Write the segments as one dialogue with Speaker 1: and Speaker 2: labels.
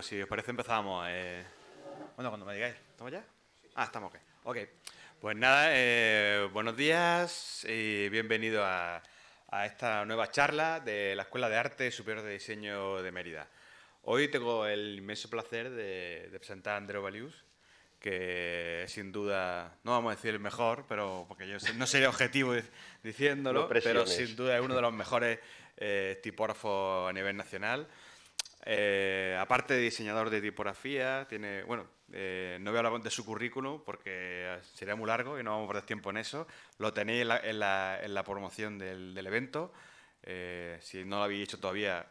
Speaker 1: Pues si os parece empezamos. Eh. Bueno, cuando me digáis. ¿Estamos ya? Ah, estamos, ok. Pues nada, eh, buenos días y bienvenido a, esta nueva charla de la Escuela de Arte Superior de Diseño de Mérida. Hoy tengo el inmenso placer de, presentar a Andreu Valius, que sin duda, no vamos a decir el mejor, pero porque yo no sería objetivo diciéndolo, pero sin duda es uno de los mejores eh, tipógrafos a nivel nacional. Eh, aparte de diseñador de tipografía, tiene, bueno, eh, no voy a hablar de su currículum porque sería muy largo y no vamos a perder tiempo en eso. Lo tenéis en la, promoción del, evento. Eh, si no lo habéis hecho todavía,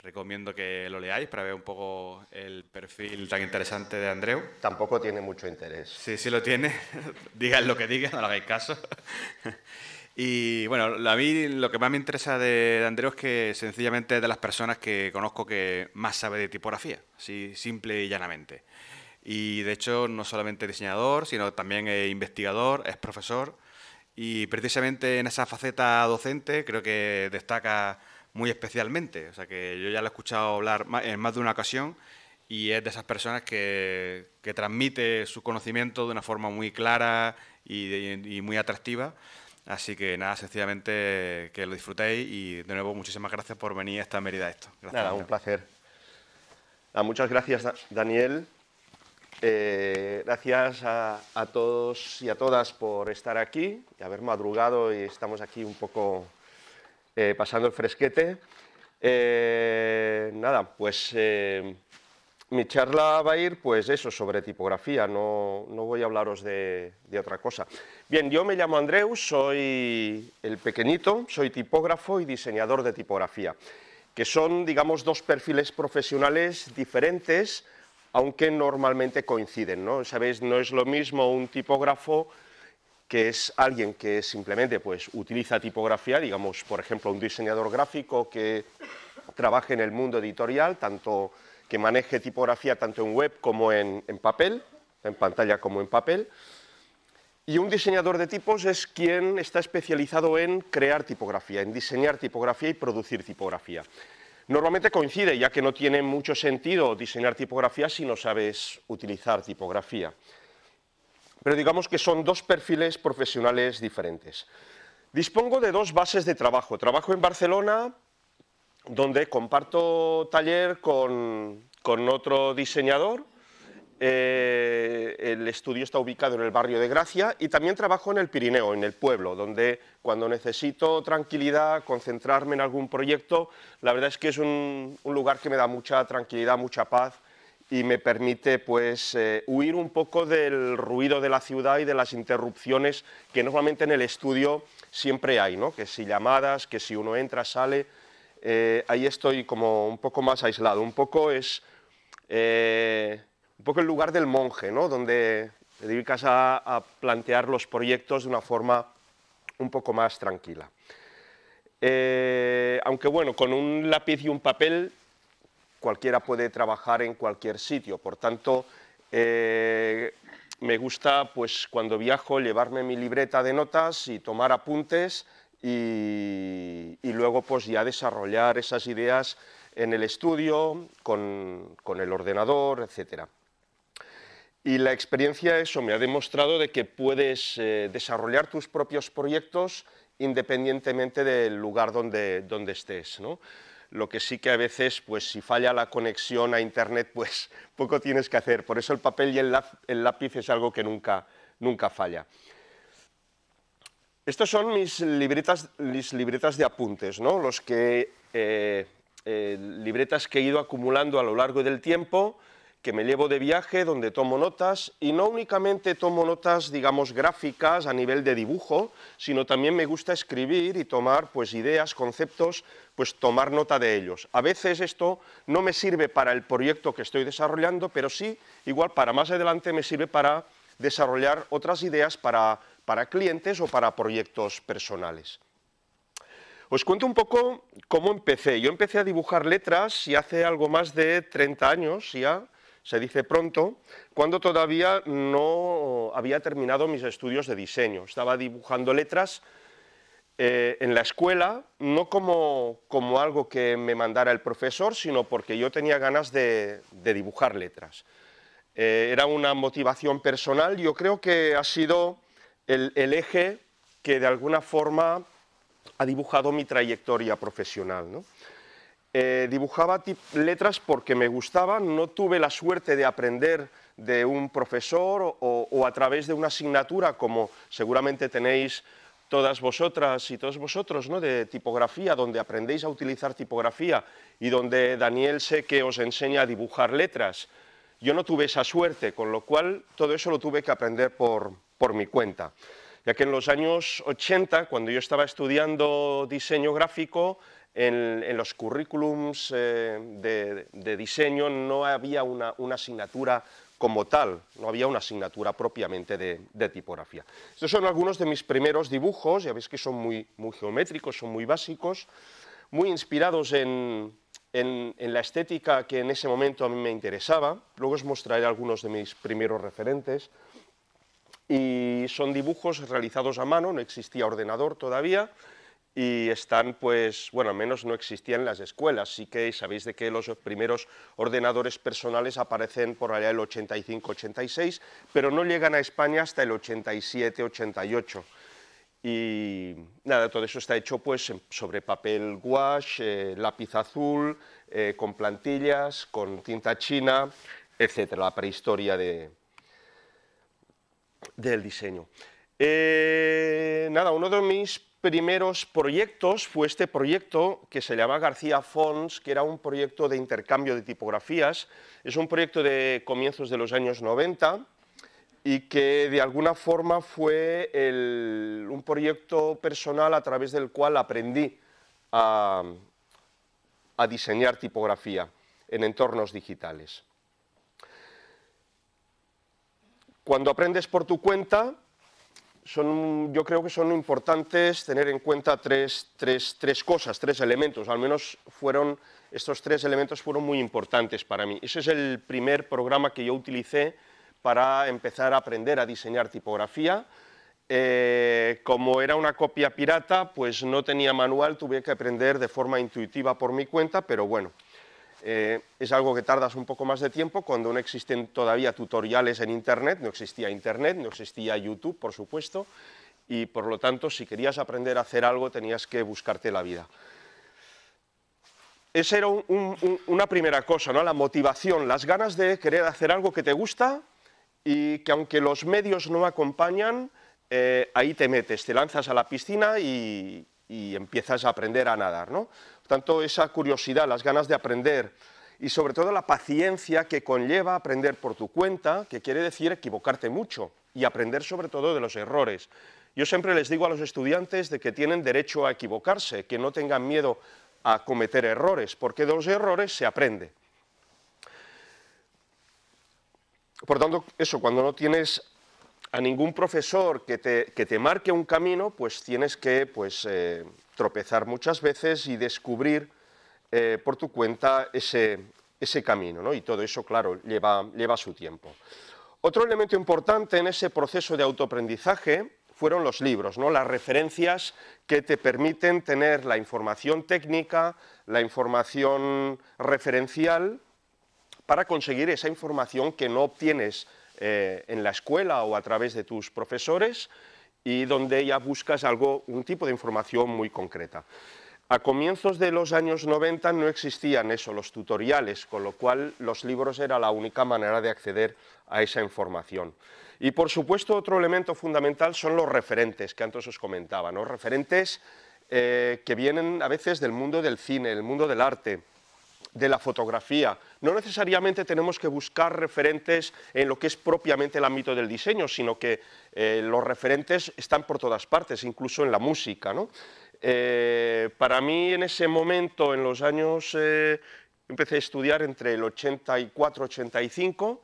Speaker 1: recomiendo que lo leáis para ver un poco el perfil tan interesante de Andreu. Tampoco tiene mucho interés. Sí, sí lo tiene. digan lo que digan, no le hagáis caso. Y bueno, a mí lo que más me interesa de, Andreu es que sencillamente es de las personas que conozco que más sabe de tipografía, así simple y llanamente. Y de hecho, no solamente diseñador, sino también es investigador, es profesor. Y precisamente en esa faceta docente creo que destaca muy especialmente. O sea que yo ya lo he escuchado hablar en más de una ocasión y es de esas personas que, transmite su conocimiento de una forma muy clara y, y muy atractiva. Así que nada, sencillamente que lo disfrutéis y de nuevo muchísimas gracias por venir hasta Mérida esto. Gracias, nada, un
Speaker 2: placer. Ah, muchas gracias, Daniel. Eh, gracias a, todos y a todas por estar aquí y haber madrugado y estamos aquí un poco eh, pasando el fresquete. Eh, nada, pues mi charla va a ir, pues eso, sobre tipografía, no, voy a hablaros de, otra cosa. Bien, yo me llamo Andreu, soy el pequeñito, soy tipógrafo y diseñador de tipografía, que son, digamos, dos perfiles profesionales diferentes, aunque normalmente coinciden, ¿no? Sabéis, no es lo mismo un tipógrafo que es alguien que simplemente pues, utiliza tipografía, digamos, por ejemplo, un diseñador gráfico que trabaje en el mundo editorial, tanto que maneje tipografía tanto en web como en, papel, en pantalla como en papel. Y un diseñador de tipos es quien está especializado en crear tipografía, en diseñar tipografía y producir tipografía. Normalmente coincide, ya que no tiene mucho sentido diseñar tipografía si no sabes utilizar tipografía. Pero digamos que son dos perfiles profesionales diferentes. Dispongo de dos bases de trabajo. Trabajo en Barcelona donde comparto taller con, otro diseñador. Eh, el estudio está ubicado en el barrio de Gracia y también trabajo en el Pirineo, en el pueblo, donde cuando necesito tranquilidad, concentrarme en algún proyecto, la verdad es que es un, lugar que me da mucha tranquilidad, mucha paz y me permite pues eh, huir un poco del ruido de la ciudad y de las interrupciones que normalmente en el estudio siempre hay, ¿no? que si llamadas, que si uno entra, sale, eh, ahí estoy como un poco más aislado, un poco es eh, un poco el lugar del monje, ¿no? donde te dedicas a, plantear los proyectos de una forma un poco más tranquila. Eh, aunque bueno, con un lápiz y un papel cualquiera puede trabajar en cualquier sitio, por tanto me gusta pues cuando viajo llevarme mi libreta de notas y tomar apuntes y, luego pues ya desarrollar esas ideas en el estudio, con, con el ordenador, etcétera. Y la experiencia eso me ha demostrado de que puedes eh, desarrollar tus propios proyectos independientemente del lugar donde, donde estés. ¿no? Lo que sí que a veces, pues si falla la conexión a Internet, pues poco tienes que hacer. Por eso el papel y el, lápiz es algo que nunca, nunca falla. Estos son mis libretas, libretas de apuntes, ¿no? Los que, eh, eh, libretas que he ido acumulando a lo largo del tiempo, que me llevo de viaje, donde tomo notas, y no únicamente tomo notas, digamos, gráficas a nivel de dibujo, sino también me gusta escribir y tomar, pues, ideas, conceptos, pues, tomar nota de ellos. A veces esto no me sirve para el proyecto que estoy desarrollando, pero sí, igual, para más adelante me sirve para desarrollar otras ideas para para clientes o para proyectos personales. Os cuento un poco cómo empecé. Yo empecé a dibujar letras y hace algo más de 30 años ya, se dice pronto, cuando todavía no había terminado mis estudios de diseño. Estaba dibujando letras eh, en la escuela, no como, como, algo que me mandara el profesor, sino porque yo tenía ganas de, dibujar letras. Eh, era una motivación personal, yo creo que ha sido el, eje que de alguna forma ha dibujado mi trayectoria profesional. Eh, dibujaba letras porque me gustaban, no tuve la suerte de aprender de un profesor o, o, a través de una asignatura como seguramente tenéis todas vosotras y todos vosotros, ¿no? de tipografía, donde aprendéis a utilizar tipografía y donde Daniel sé que os enseña a dibujar letras. Yo no tuve esa suerte, con lo cual todo eso lo tuve que aprender por, por mi cuenta, ya que en los años 80, cuando yo estaba estudiando diseño gráfico, en, los currículums eh, de, diseño no había una, asignatura como tal, no había una asignatura propiamente de, tipografía. Estos son algunos de mis primeros dibujos, ya veis que son muy, muy geométricos, son muy básicos, muy inspirados en, en, la estética que en ese momento a mí me interesaba. Luego os mostraré algunos de mis primeros referentes y son dibujos realizados a mano, no existía ordenador todavía, y están, pues, bueno, al menos no existían las escuelas, sí que sabéis de que los primeros ordenadores personales aparecen por allá el 85-86, pero no llegan a España hasta el 87-88. Y nada, todo eso está hecho pues sobre papel gouache, eh, lápiz azul, eh, con plantillas, con tinta china, etcétera, la prehistoria de, del diseño. Eh, nada, uno de mis primeros proyectos fue este proyecto que se llama García Fons, que era un proyecto de intercambio de tipografías. Es un proyecto de comienzos de los años 90 y que de alguna forma fue un proyecto personal a través del cual aprendí a diseñar tipografía en entornos digitales. Cuando aprendes por tu cuenta, yo creo que son importantes tener en cuenta tres, cosas, tres elementos. Al menos fueron, estos tres elementos fueron muy importantes para mí. Ese es el primer programa que yo utilicé para empezar a aprender a diseñar tipografía. Eh, como era una copia pirata, pues no tenía manual, tuve que aprender de forma intuitiva por mi cuenta, pero bueno, eh, es algo que tardas un poco más de tiempo cuando no existen todavía tutoriales en Internet, no existía Internet, no existía YouTube, por supuesto, y por lo tanto, si querías aprender a hacer algo, tenías que buscarte la vida. Esa era una primera cosa, ¿no? la motivación, las ganas de querer hacer algo que te gusta y que aunque los medios no acompañan, eh, ahí te metes, te lanzas a la piscina y, y empiezas a aprender a nadar. ¿no? tanto, esa curiosidad, las ganas de aprender y sobre todo la paciencia que conlleva aprender por tu cuenta, que quiere decir equivocarte mucho y aprender sobre todo de los errores. Yo siempre les digo a los estudiantes de que tienen derecho a equivocarse, que no tengan miedo a cometer errores, porque de los errores se aprende. Por tanto, eso, cuando no tienes a ningún profesor que te, marque un camino, pues tienes que pues, eh, tropezar muchas veces y descubrir eh, por tu cuenta ese, camino. ¿no? Y todo eso, claro, lleva, su tiempo. Otro elemento importante en ese proceso de autoaprendizaje fueron los libros, ¿no? las referencias que te permiten tener la información técnica, la información referencial, para conseguir esa información que no obtienes eh, en la escuela o a través de tus profesores y donde ya buscas algo, un tipo de información muy concreta. A comienzos de los años 90 no existían eso, los tutoriales, con lo cual los libros era la única manera de acceder a esa información. Y por supuesto otro elemento fundamental son los referentes que antes os comentaba, los referentes eh, que vienen a veces del mundo del cine, del mundo del arte, de la fotografía. No necesariamente tenemos que buscar referentes en lo que es propiamente el ámbito del diseño, sino que eh, los referentes están por todas partes, incluso en la música. ¿no? Eh, para mí en ese momento, en los años, eh, empecé a estudiar entre el 84 y 85,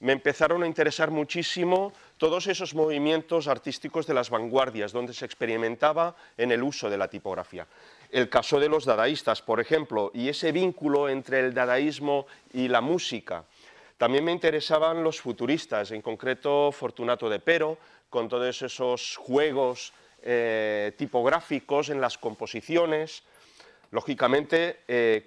Speaker 2: me empezaron a interesar muchísimo todos esos movimientos artísticos de las vanguardias, donde se experimentaba en el uso de la tipografía el caso de los dadaístas, por ejemplo, y ese vínculo entre el dadaísmo y la música. También me interesaban los futuristas, en concreto Fortunato de Pero, con todos esos juegos eh, tipográficos en las composiciones. Lógicamente, eh,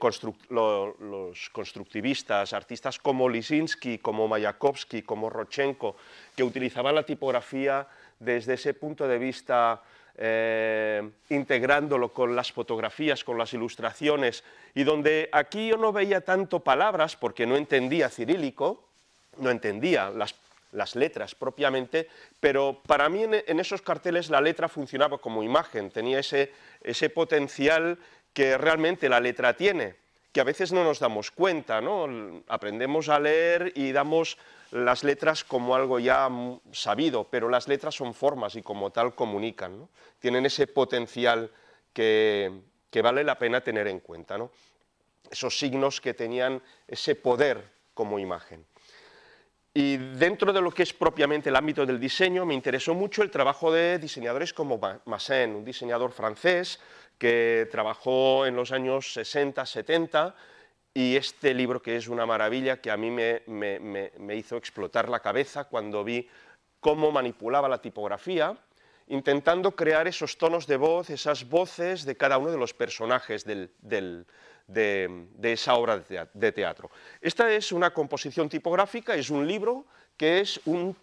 Speaker 2: los constructivistas, artistas como Lisinski, como Mayakovsky, como Rochenko, que utilizaban la tipografía desde ese punto de vista eh, integrándolo con las fotografías, con las ilustraciones, y donde aquí yo no veía tanto palabras porque no entendía cirílico, no entendía las, letras propiamente, pero para mí en, esos carteles la letra funcionaba como imagen, tenía ese potencial que realmente la letra tiene que a veces no nos damos cuenta, ¿no? Aprendemos a leer y damos las letras como algo ya sabido, pero las letras son formas y como tal comunican, Tienen ese potencial que, vale la pena tener en cuenta, ¿no? Esos signos que tenían ese poder como imagen. Y dentro de lo que es propiamente el ámbito del diseño, me interesó mucho el trabajo de diseñadores como Massin, un diseñador francés, que trabajó en los años 60, 70, y este libro que es una maravilla, que a mí me, hizo explotar la cabeza cuando vi cómo manipulaba la tipografía, intentando crear esos tonos de voz, esas voces de cada uno de los personajes de, esa obra de teatro. Esta es una composición tipográfica, es un libro que es um,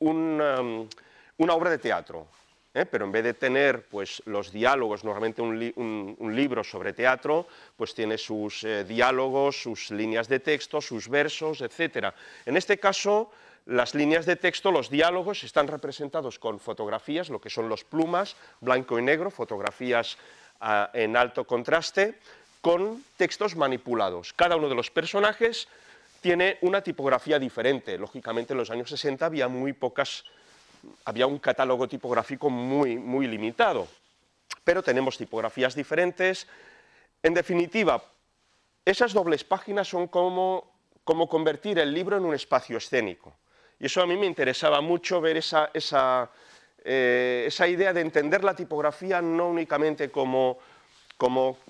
Speaker 2: una obra de teatro. ¿eh? pero en vez de tener pues, los diálogos, normalmente un, libro sobre teatro, pues tiene sus eh, diálogos, sus líneas de texto, sus versos, etc. En este caso, las líneas de texto, los diálogos, están representados con fotografías, lo que son los plumas, blanco y negro, fotografías ah, en alto contraste, con textos manipulados. Cada uno de los personajes tiene una tipografía diferente. Lógicamente, en los años 60 había muy pocas había un catálogo tipográfico muy, muy limitado, pero tenemos tipografías diferentes. En definitiva, esas dobles páginas son como, convertir el libro en un espacio escénico. Y eso a mí me interesaba mucho ver esa, eh, idea de entender la tipografía no únicamente como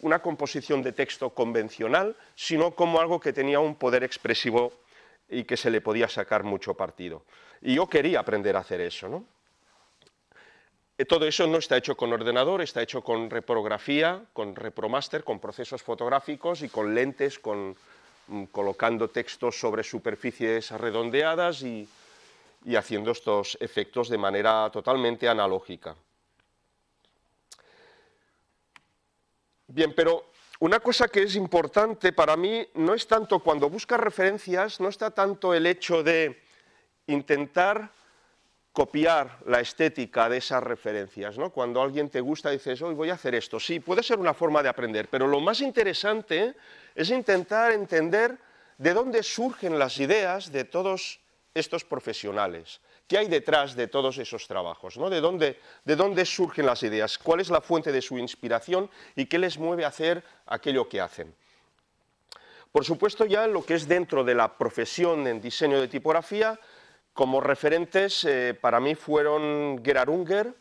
Speaker 2: una composición de texto convencional, sino como algo que tenía un poder expresivo y que se le podía sacar mucho partido. Y yo quería aprender a hacer eso, eh, Todo eso no está hecho con ordenador, está hecho con reprografía, con repromaster, con procesos fotográficos y con lentes, con, mm, colocando textos sobre superficies redondeadas y, y haciendo estos efectos de manera totalmente analógica. Bien, pero una cosa que es importante para mí no es tanto cuando buscas referencias, no está tanto el hecho de intentar copiar la estética de esas referencias. ¿no? Cuando alguien te gusta, dices, hoy voy a hacer esto. Sí, puede ser una forma de aprender, pero lo más interesante es intentar entender de dónde surgen las ideas de todos estos profesionales. ¿Qué hay detrás de todos esos trabajos? ¿De, dónde, ¿De dónde surgen las ideas? ¿Cuál es la fuente de su inspiración y qué les mueve a hacer aquello que hacen? Por supuesto, ya lo que es dentro de la profesión en diseño de tipografía, como referentes eh, para mí fueron Gerard Unger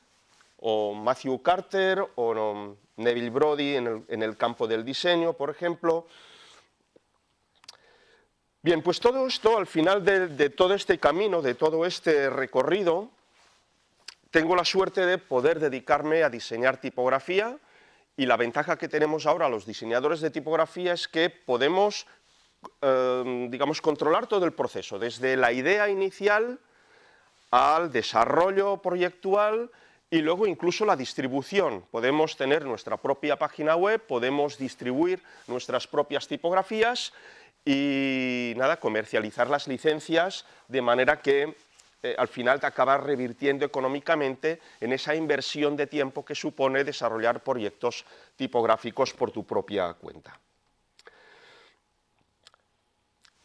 Speaker 2: o Matthew Carter o Neville Brody en el, campo del diseño, por ejemplo. Bien, pues todo esto, al final de, de, todo este camino, de todo este recorrido, tengo la suerte de poder dedicarme a diseñar tipografía y la ventaja que tenemos ahora los diseñadores de tipografía es que podemos Em, digamos, controlar todo el proceso, desde la idea inicial al desarrollo proyectual y luego incluso la distribución. Podemos tener nuestra propia página web, podemos distribuir nuestras propias tipografías y nada, comercializar las licencias de manera que eh, al final te acabas revirtiendo económicamente en esa inversión de tiempo que supone desarrollar proyectos tipográficos por tu propia cuenta.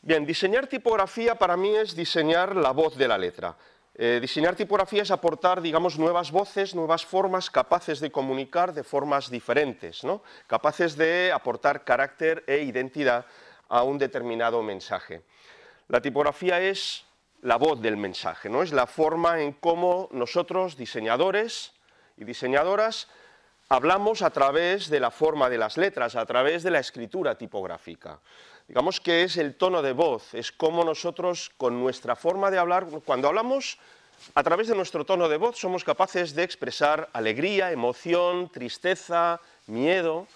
Speaker 2: Bien, diseñar tipografía para mí es diseñar la voz de la letra. Eh, diseñar tipografía es aportar, digamos, nuevas voces, nuevas formas capaces de comunicar de formas diferentes, capaces de aportar carácter e identidad a un determinado mensaje. La tipografía es la voz del mensaje, ¿no? es la forma en cómo nosotros, diseñadores y diseñadoras, hablamos a través de la forma de las letras, a través de la escritura tipográfica digamos que es el tono de voz, es como nosotros con nuestra forma de hablar, cuando hablamos a través de nuestro tono de voz somos capaces de expresar alegría, emoción, tristeza, miedo.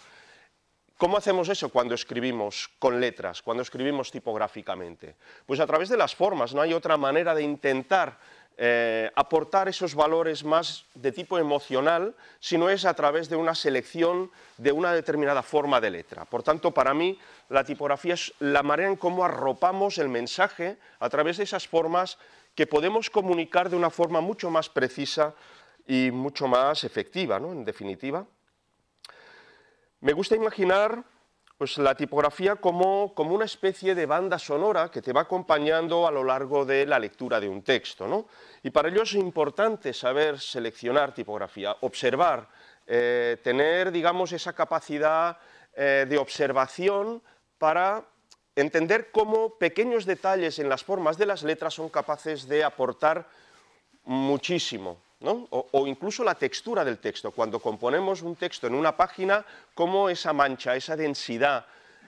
Speaker 2: ¿Cómo hacemos eso cuando escribimos con letras, cuando escribimos tipográficamente? Pues a través de las formas, no hay otra manera de intentar eh, aportar esos valores más de tipo emocional, sino es a través de una selección de una determinada forma de letra. Por tanto, para mí, la tipografía es la manera en cómo arropamos el mensaje a través de esas formas que podemos comunicar de una forma mucho más precisa y mucho más efectiva, ¿no? en definitiva. Me gusta imaginar pues, la tipografía como, una especie de banda sonora que te va acompañando a lo largo de la lectura de un texto. Y para ello es importante saber seleccionar tipografía, observar, eh, tener digamos, esa capacidad eh, de observación para entender cómo pequeños detalles en las formas de las letras son capaces de aportar muchísimo o, incluso la textura del texto. Cuando componemos un texto en una página, cómo esa mancha, esa densidad,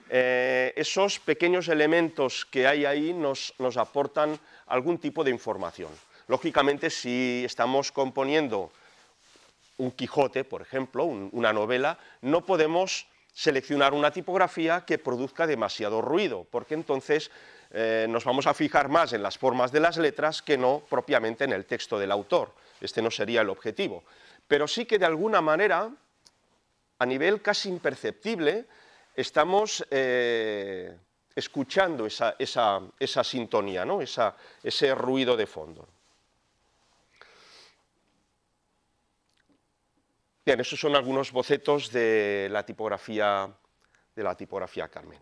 Speaker 2: eh, esos pequeños elementos que hay ahí nos, aportan algún tipo de información. Lógicamente, si estamos componiendo un Quijote, por ejemplo, una novela, no podemos seleccionar una tipografía que produzca demasiado ruido, porque entonces eh, nos vamos a fijar más en las formas de las letras que no propiamente en el texto del autor. Este no sería el objetivo. Pero sí que de alguna manera, a nivel casi imperceptible, estamos eh, escuchando esa, sintonía, ese ruido de fondo. Bien, esos son algunos bocetos de la tipografía, de la tipografía Carmen.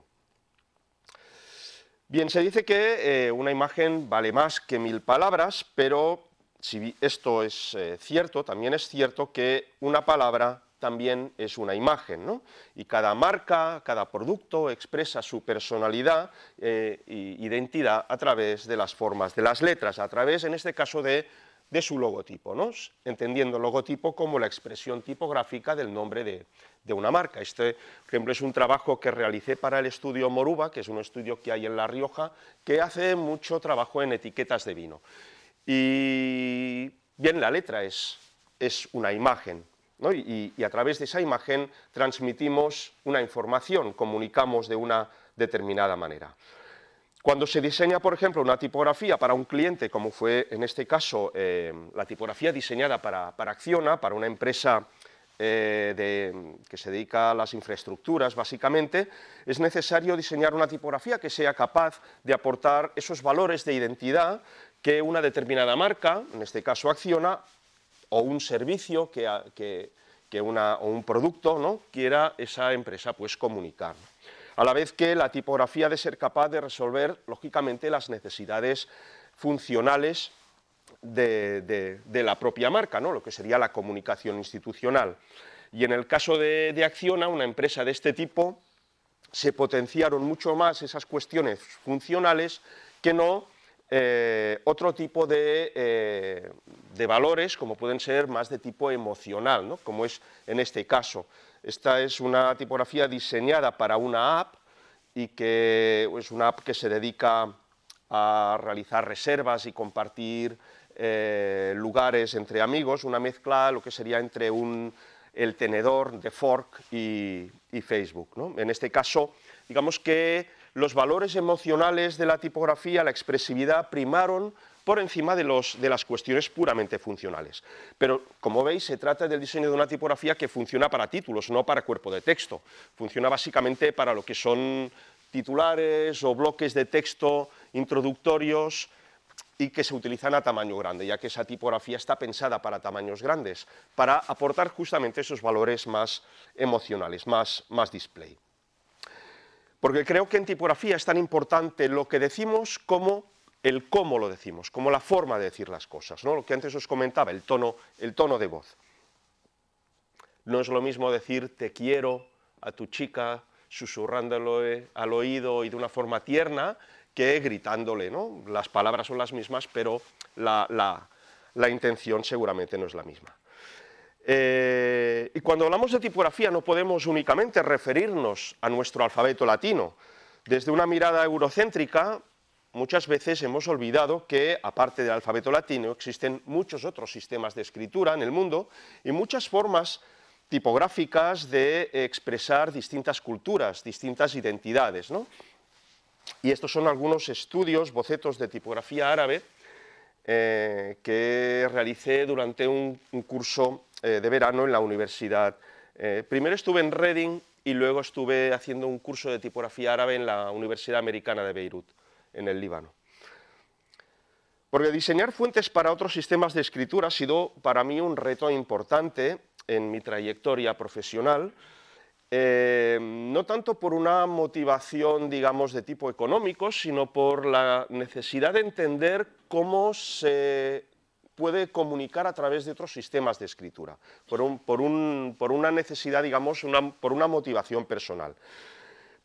Speaker 2: Bien, se dice que eh, una imagen vale más que mil palabras, pero si esto es eh, cierto, también es cierto que una palabra también es una imagen, ¿no? Y cada marca, cada producto expresa su personalidad e identidad a través de las formas de las letras, a través, en este caso, de de su logotipo, ¿no? entendiendo logotipo como la expresión tipográfica del nombre de, una marca. Este, por ejemplo, es un trabajo que realicé para el estudio Moruba, que es un estudio que hay en La Rioja, que hace mucho trabajo en etiquetas de vino. Y bien, la letra es, una imagen, y a través de esa imagen transmitimos una información, comunicamos de una determinada manera. Cuando se diseña, por ejemplo, una tipografía para un cliente, como fue en este caso eh, la tipografía diseñada para, Acciona, para una empresa eh, que se dedica a las infraestructuras, básicamente, es necesario diseñar una tipografía que sea capaz de aportar esos valores de identidad que una determinada marca, en este caso Acciona, o un servicio que, o un producto ¿no? quiera esa empresa pues, comunicar a la vez que la tipografía de ser capaz de resolver, lógicamente, las necesidades funcionales de, la propia marca, ¿no? lo que sería la comunicación institucional. Y en el caso de, Acciona, una empresa de este tipo, se potenciaron mucho más esas cuestiones funcionales que no eh, otro tipo de, eh, de, valores, como pueden ser más de tipo emocional, ¿no? como es en este caso. Esta es una tipografía diseñada para una app y que es una app que se dedica a realizar reservas y compartir eh, lugares entre amigos, una mezcla lo que sería entre el tenedor de Fork y, Facebook. En este caso, digamos que los valores emocionales de la tipografía, la expresividad, primaron por encima de, las cuestiones puramente funcionales. Pero, como veis, se trata del diseño de una tipografía que funciona para títulos, no para cuerpo de texto. Funciona básicamente para lo que son titulares o bloques de texto introductorios, y que se utilizan a tamaño grande, ya que esa tipografía está pensada para tamaños grandes, para aportar justamente esos valores más emocionales, más, más display. Porque creo que en tipografía es tan importante lo que decimos como el cómo lo decimos, como la forma de decir las cosas, ¿no? lo que antes os comentaba, el tono, el tono de voz. No es lo mismo decir te quiero a tu chica susurrándolo al oído y de una forma tierna que gritándole. ¿no? Las palabras son las mismas, pero la, intención seguramente no es la misma. Eh, y cuando hablamos de tipografía no podemos únicamente referirnos a nuestro alfabeto latino. Desde una mirada eurocéntrica muchas veces hemos olvidado que, aparte del alfabeto latino, existen muchos otros sistemas de escritura en el mundo y muchas formas tipográficas de expresar distintas culturas, distintas identidades. Y estos son algunos estudios, bocetos de tipografía árabe eh, que realicé durante un, curso eh, de verano en la universidad. Eh, primero estuve en Reading y luego estuve haciendo un curso de tipografía árabe en la Universidad Americana de Beirut en el Líbano. Porque diseñar fuentes para otros sistemas de escritura ha sido para mí un reto importante en mi trayectoria profesional, eh, no tanto por una motivación, digamos, de tipo económico, sino por la necesidad de entender cómo se puede comunicar a través de otros sistemas de escritura, por, una necesidad, digamos, por una motivación personal.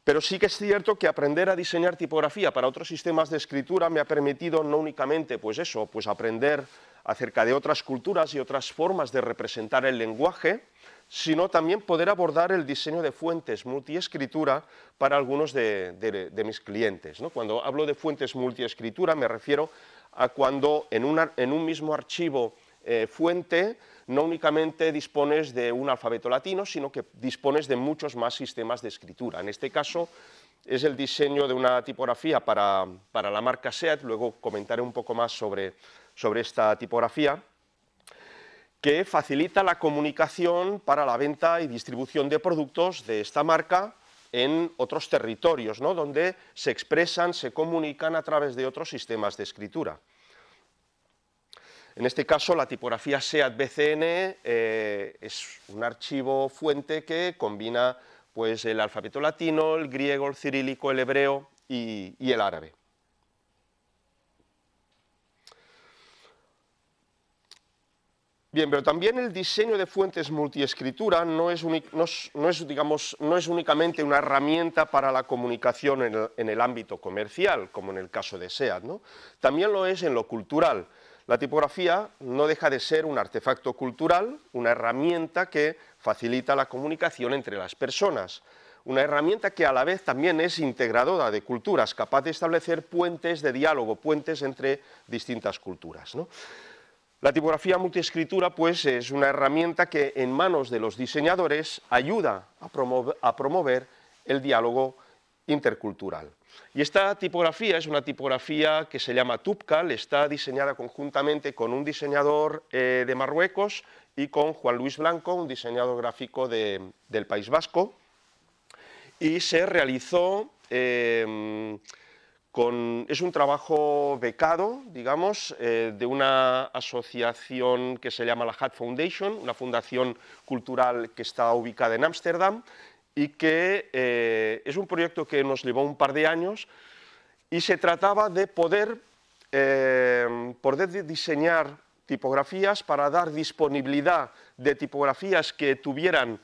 Speaker 2: Pero sí que es cierto que aprender a diseñar tipografía para otros sistemas de escritura me ha permitido no únicamente, pues eso, pues aprender acerca de otras culturas y otras formas de representar el lenguaje, sino también poder abordar el diseño de fuentes multiescritura para algunos de, mis clientes. Cuando hablo de fuentes multiescritura me refiero a cuando en un mismo archivo eh, fuente no únicamente dispones de un alfabeto latino, sino que dispones de muchos más sistemas de escritura. En este caso es el diseño de una tipografía para, la marca SEAT, luego comentaré un poco más sobre, sobre esta tipografía que facilita la comunicación para la venta y distribución de productos de esta marca en otros territorios, ¿no? donde se expresan, se comunican a través de otros sistemas de escritura. En este caso, la tipografía SEAT BCN eh, es un archivo fuente que combina pues, el alfabeto latino, el griego, el cirílico, el hebreo y, el árabe. Bien, pero también el diseño de fuentes multiescritura no es, únicamente una herramienta para la comunicación en el, ámbito comercial, como en el caso de SEAT, también lo es en lo cultural. La tipografía no deja de ser un artefacto cultural, una herramienta que facilita la comunicación entre las personas, una herramienta que a la vez también es integradora de culturas, capaz de establecer puentes de diálogo, puentes entre distintas culturas. La tipografía multiescritura pues, es una herramienta que en manos de los diseñadores ayuda a promover el diálogo intercultural. Y esta tipografía es una tipografía que se llama Tupcal, está diseñada conjuntamente con un diseñador eh, de Marruecos y con Juan Luis Blanco, un diseñador gráfico del País Vasco, y se realizó em, con, es un trabajo becado, digamos, eh, de una asociación que se llama la Hat Foundation, una fundación cultural que está ubicada en Ámsterdam, y que eh, es un proyecto que nos llevó un par de años y se trataba de poder, eh, diseñar tipografías para dar disponibilidad de tipografías que tuvieran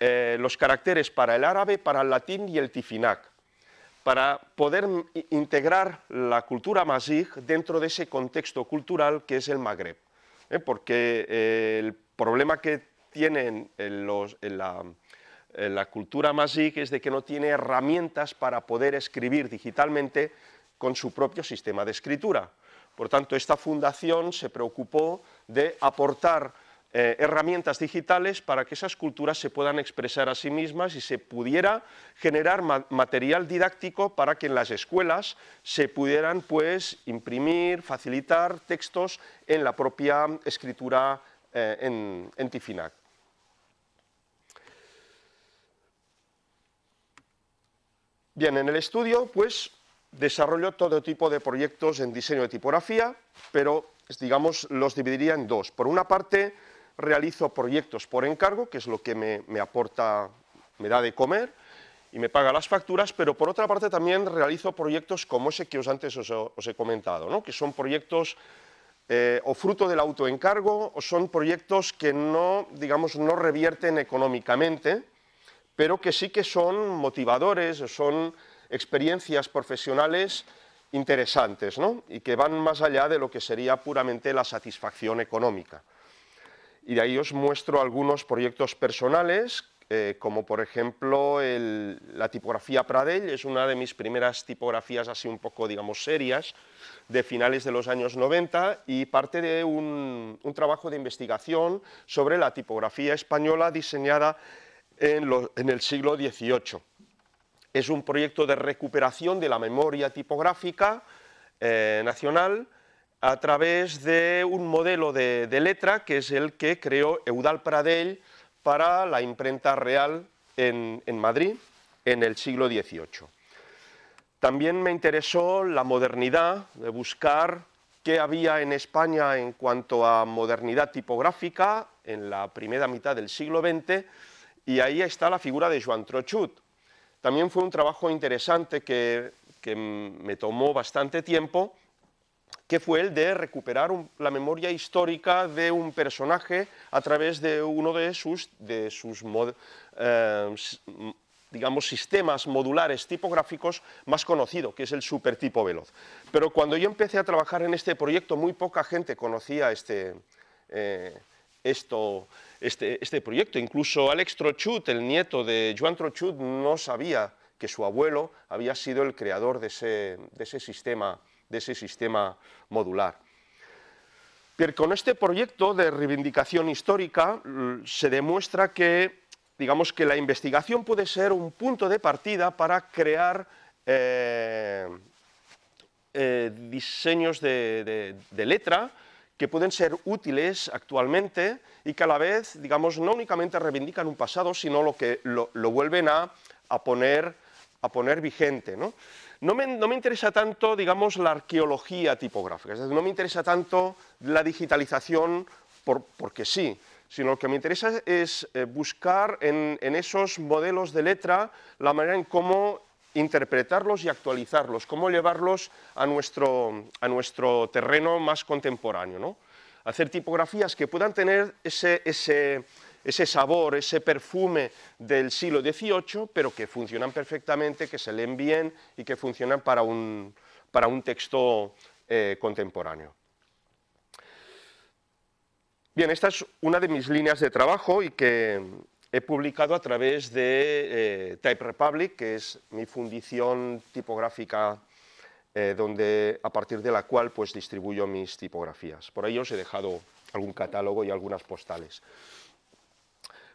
Speaker 2: eh, los caracteres para el árabe, para el latín y el tifinac, para poder integrar la cultura mazig dentro de ese contexto cultural que es el Magreb. porque el problema que tienen los, en la, eh, la cultura Magic es de que no tiene herramientas para poder escribir digitalmente con su propio sistema de escritura. Por tanto, esta fundación se preocupó de aportar eh, herramientas digitales para que esas culturas se puedan expresar a sí mismas y se pudiera generar material didáctico para que en las escuelas se pudieran pues, imprimir, facilitar textos en la propia escritura eh, en, en Tifinac. Bien, en el estudio, pues, desarrollo todo tipo de proyectos en diseño de tipografía, pero, digamos, los dividiría en dos. Por una parte, realizo proyectos por encargo, que es lo que me, aporta, me da de comer, y me paga las facturas, pero por otra parte también realizo proyectos como ese que os antes os, he comentado, que son proyectos eh, o fruto del autoencargo o son proyectos que no, digamos, no revierten económicamente pero que sí que son motivadores, son experiencias profesionales interesantes ¿no? y que van más allá de lo que sería puramente la satisfacción económica. Y de ahí os muestro algunos proyectos personales, eh, como por ejemplo la tipografía Pradell, es una de mis primeras tipografías así un poco, digamos, serias, de finales de los años 90 y parte de un, un trabajo de investigación sobre la tipografía española diseñada en, el siglo XVIII. Es un proyecto de recuperación de la memoria tipográfica eh, nacional a través de un modelo de, letra que es el que creó Eudal Pradell para la imprenta real en, en Madrid en el siglo XVIII. También me interesó la modernidad, de buscar qué había en España en cuanto a modernidad tipográfica en la primera mitad del siglo XX y ahí está la figura de Joan Trochut. También fue un trabajo interesante que, me tomó bastante tiempo, que fue el de recuperar la memoria histórica de un personaje a través de uno de sus, de sus eh, digamos, sistemas modulares tipográficos más conocido, que es el supertipo veloz. Pero cuando yo empecé a trabajar en este proyecto, muy poca gente conocía este, eh, este, este, proyecto. Incluso Alex Trochut, el nieto de Joan Trochut, no sabía que su abuelo había sido el creador de ese, de ese, sistema, modular. Pero con este proyecto de reivindicación histórica mm, se demuestra que, digamos que la investigación puede ser un punto de partida para crear eh, eh, diseños de letra, que pueden ser útiles actualmente y que a la vez, digamos, no únicamente reivindican un pasado, sino lo que lo, vuelven a, poner, a poner vigente. ¿no? No me, interesa tanto, digamos, la arqueología tipográfica, es no me interesa tanto la digitalización por, porque sí, sino lo que me interesa es eh, buscar en, en, esos modelos de letra la manera en cómo interpretarlos y actualizarlos, cómo llevarlos a nuestro, a nuestro terreno más contemporáneo. Hacer tipografías que puedan tener ese, ese, sabor, ese perfume del siglo XVIII, pero que funcionan perfectamente, que se leen bien y que funcionan para un, para un texto eh, contemporáneo. Bien, esta es una de mis líneas de trabajo y que, he publicado a través de eh, Type Republic, que es mi fundición tipográfica eh, donde, a partir de la cual pues, distribuyo mis tipografías. Por ahí os he dejado algún catálogo y algunas postales.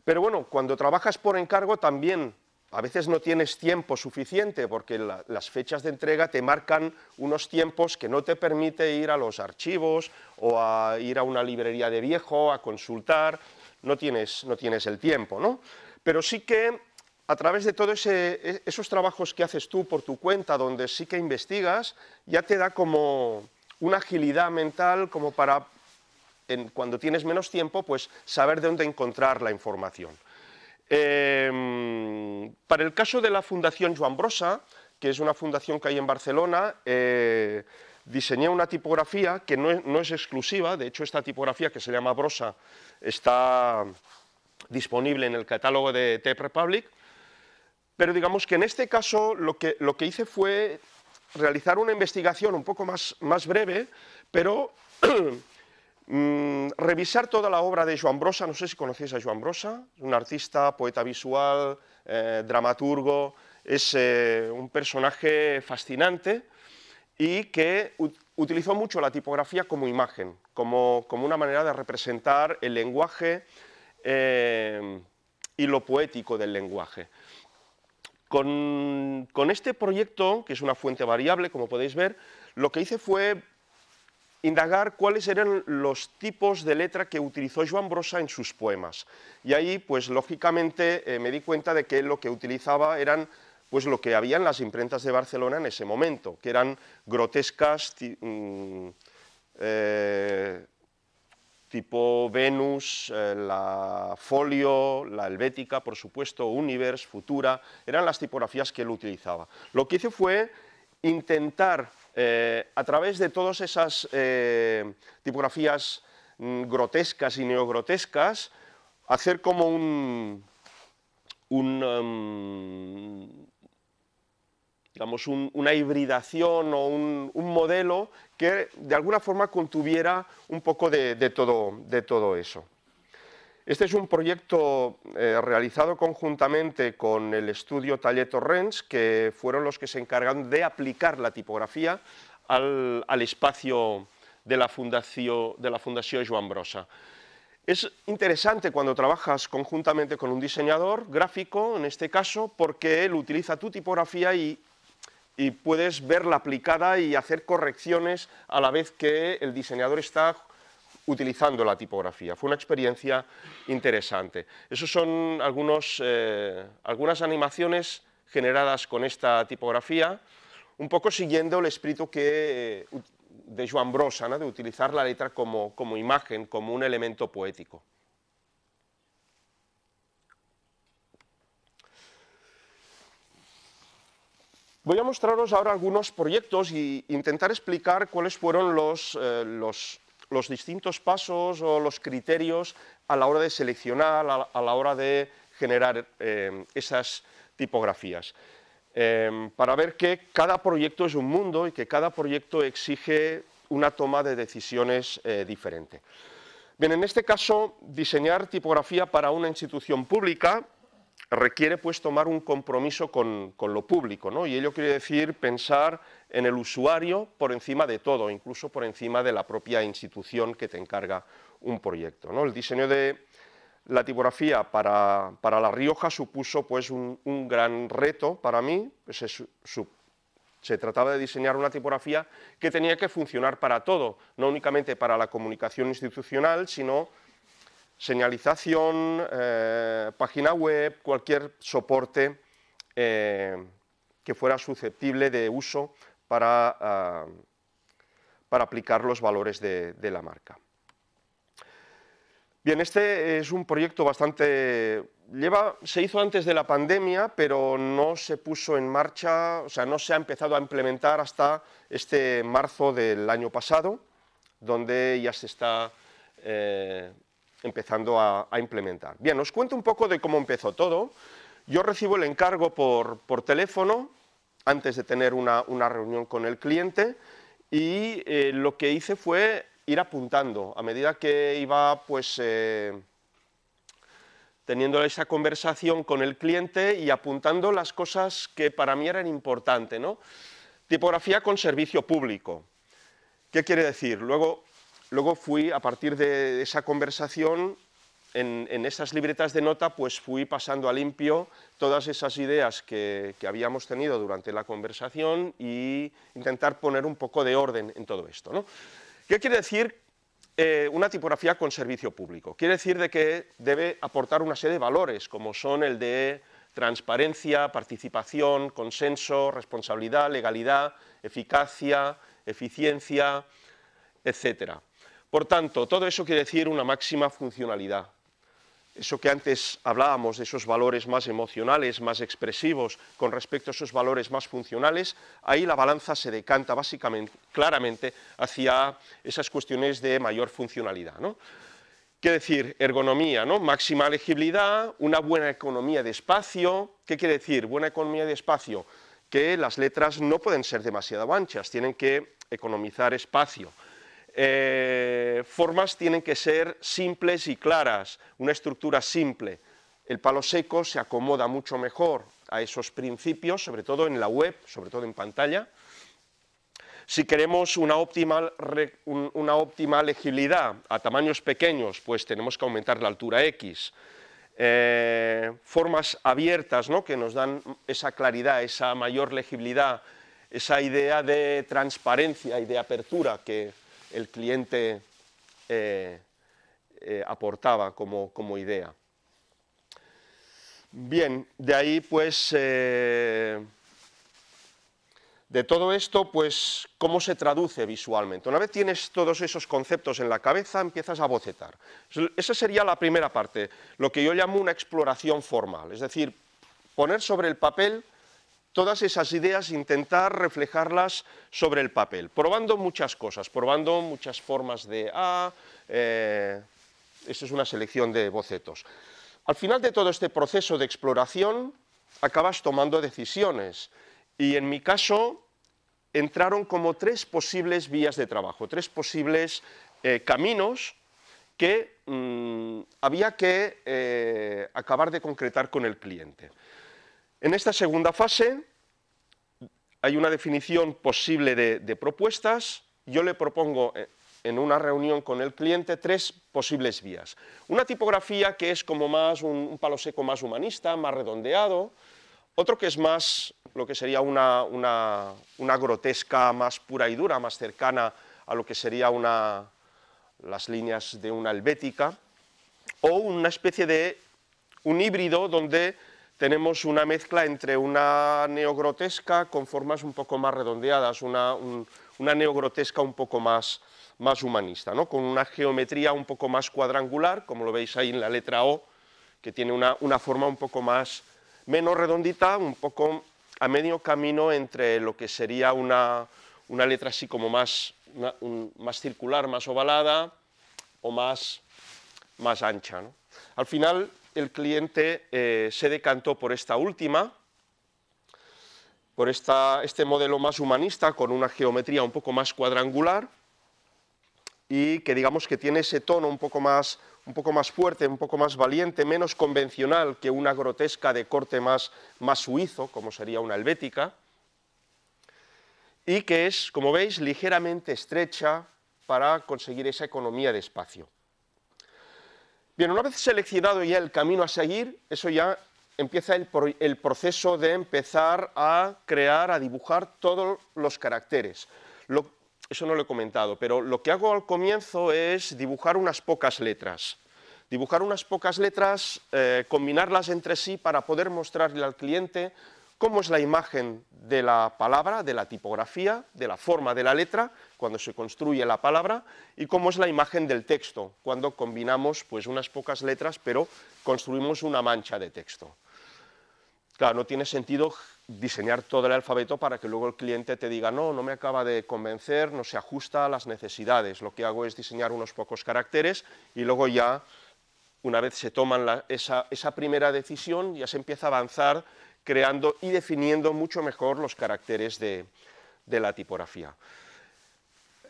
Speaker 2: Pero bueno, cuando trabajas por encargo también a veces no tienes tiempo suficiente porque las fechas de entrega te marcan unos tiempos que no te permite ir a los archivos o a ir a una librería de viejo a consultar no tienes, no tienes el tiempo, ¿no? Pero sí que a través de todos e, esos trabajos que haces tú por tu cuenta, donde sí que investigas, ya te da como una agilidad mental como para, cuando tienes menos tiempo, pues saber de dónde encontrar la información. Em, para el caso de la Fundación Joan Brosa, que es una fundación que hay en Barcelona, eh, diseñé una tipografía que no es, exclusiva, de hecho esta tipografía que se llama Brosa está disponible en el catálogo de Tech Republic, pero digamos que en este caso lo que, lo que hice fue realizar una investigación un poco más, más breve, pero mm, revisar toda la obra de Joan Brosa, no sé si conocéis a Joan Brosa, un artista, poeta visual, eh, dramaturgo, es eh, un personaje fascinante y que utilizó mucho la tipografía como imagen, como, una manera de representar el lenguaje eh, y lo poético del lenguaje. Con, este proyecto, que es una fuente variable, como podéis ver, lo que hice fue indagar cuáles eran los tipos de letra que utilizó Joan Brosa en sus poemas. Y ahí, pues lógicamente, eh, me di cuenta de que lo que utilizaba eran pues lo que había en las imprentas de Barcelona en ese momento, que eran grotescas, mm, eh, tipo Venus, eh, la Folio, la Helvética, por supuesto, Universe, Futura, eran las tipografías que él utilizaba. Lo que hice fue intentar, eh, a través de todas esas tipografías mm, grotescas y neogrotescas, hacer como un, em, digamos, una hibridación o un, modelo que de alguna forma contuviera un poco de, todo, de todo, eso. Este es un proyecto eh, realizado conjuntamente con el estudio Talleto Torrens, que fueron los que se encargaron de aplicar la tipografía al, espacio de la Fundación, de la fundación Joan Brosa. Es interesante cuando trabajas conjuntamente con un diseñador gráfico, en este caso, porque él utiliza tu tipografía y y puedes verla aplicada y hacer correcciones a la vez que el diseñador está utilizando la tipografía. Fue una experiencia interesante. Esas son eh, algunas animaciones generadas con esta tipografía, un poco siguiendo el espíritu eh, de Joan Brosa, de utilizar la letra como imagen, como un elemento poético. Voy a mostraros ahora algunos proyectos e intentar explicar cuáles fueron eh, los, distintos pasos o los criterios a la hora de seleccionar, a, la hora de generar eh, esas tipografías. Em, para ver que cada proyecto es un mundo y que cada proyecto exige una toma de decisiones eh, diferente. Bien, en este caso, diseñar tipografía para una institución pública requiere pues tomar un compromiso con, lo público, ¿no? y ello quiere decir pensar en el usuario por encima de todo, incluso por encima de la propia institución que te encarga un proyecto. El diseño de la tipografía para, La Rioja supuso pues un, gran reto para mí, se, se trataba de diseñar una tipografía que tenía que funcionar para todo, no únicamente para la comunicación institucional, sino señalización, eh, página web, cualquier soporte eh, que fuera susceptible de uso para, ah, para aplicar los valores de, la marca. Bien, este es un proyecto bastante... Lleva, se hizo antes de la pandemia, pero no se puso en marcha, o sea, no se ha empezado a implementar hasta este marzo del año pasado, donde ya se está eh, empezando a, implementar. Bien, os cuento un poco de cómo empezó todo. Yo recibo el encargo por, teléfono antes de tener una, reunión con el cliente y eh, lo que hice fue ir apuntando a medida que iba pues eh, teniendo esa conversación con el cliente y apuntando las cosas que para mí eran importantes. ¿no? Tipografía con servicio público. ¿Qué quiere decir? Luego Luego fui, a partir de esa conversación, en, esas libretas de nota, pues fui pasando a limpio todas esas ideas que, habíamos tenido durante la conversación y intentar poner un poco de orden en todo esto. ¿Qué quiere decir eh, una tipografía con servicio público? Quiere decir de que debe aportar una serie de valores, como son el de transparencia, participación, consenso, responsabilidad, legalidad, eficacia, eficiencia, etcétera. Por tanto, todo eso quiere decir una máxima funcionalidad. Eso que antes hablábamos de esos valores más emocionales, más expresivos, con respecto a esos valores más funcionales, ahí la balanza se decanta básicamente, claramente, hacia esas cuestiones de mayor funcionalidad. ¿no? Quiere decir, ergonomía, ¿no? máxima legibilidad, una buena economía de espacio. ¿Qué quiere decir? Buena economía de espacio, que las letras no pueden ser demasiado anchas, tienen que economizar espacio eh, formas tienen que ser simples y claras, una estructura simple. El palo seco se acomoda mucho mejor a esos principios, sobre todo en la web, sobre todo en pantalla. Si queremos una óptima, una óptima legibilidad a tamaños pequeños, pues tenemos que aumentar la altura X. Eh, formas abiertas que nos dan esa claridad, esa mayor legibilidad, esa idea de transparencia y de apertura que el cliente eh, eh, aportaba como, idea. Bien, de ahí pues, eh, de todo esto, pues, ¿cómo se traduce visualmente? Una vez tienes todos esos conceptos en la cabeza, empiezas a bocetar. Esa sería la primera parte, lo que yo llamo una exploración formal, es decir, poner sobre el papel todas esas ideas, intentar reflejarlas sobre el papel, probando muchas cosas, probando muchas formas de A, ah, eh, es una selección de bocetos. Al final de todo este proceso de exploración, acabas tomando decisiones y en mi caso entraron como tres posibles vías de trabajo, tres posibles eh, caminos que mm, había que eh, acabar de concretar con el cliente. En esta segunda fase hay una definición posible de, propuestas. Yo le propongo eh, en una reunión con el cliente tres posibles vías. Una tipografía que es como más un, palo seco más humanista, más redondeado. Otro que es más lo que sería una, grotesca más pura y dura, más cercana a lo que sería una, las líneas de una helvética. O una especie de un híbrido donde tenemos una mezcla entre una neogrotesca con formas un poco más redondeadas, una, neogrotesca un poco más, humanista, con una geometría un poco más cuadrangular, como lo veis ahí en la letra O, que tiene una, forma un poco más menos redondita, un poco a medio camino entre lo que sería una, letra así como más, circular, más ovalada o más, ancha. Al final el cliente eh, se decantó por esta última, por este modelo más humanista con una geometría un poco más cuadrangular y que digamos que tiene ese tono un poco más, fuerte, un poco más valiente, menos convencional que una grotesca de corte más, más suizo, como sería una helvética, y que es, como veis, ligeramente estrecha para conseguir esa economía de espacio. Bien, una vez seleccionado ya el camino a seguir, eso ya empieza el, proceso de empezar a crear, a dibujar todos los caracteres. eso no lo he comentado, pero lo que hago al comienzo es dibujar unas pocas letras. Dibujar unas pocas letras, eh, combinarlas entre sí para poder mostrarle al cliente cómo es la imagen de la palabra, de la tipografía, de la forma de la letra cuando se construye la palabra, y cómo es la imagen del texto, cuando combinamos pues, unas pocas letras, pero construimos una mancha de texto. Claro, no tiene sentido diseñar todo el alfabeto para que luego el cliente te diga, no, no me acaba de convencer, no se ajusta a las necesidades. Lo que hago es diseñar unos pocos caracteres y luego ya, una vez se toman esa, primera decisión, ya se empieza a avanzar creando y definiendo mucho mejor los caracteres de la tipografía.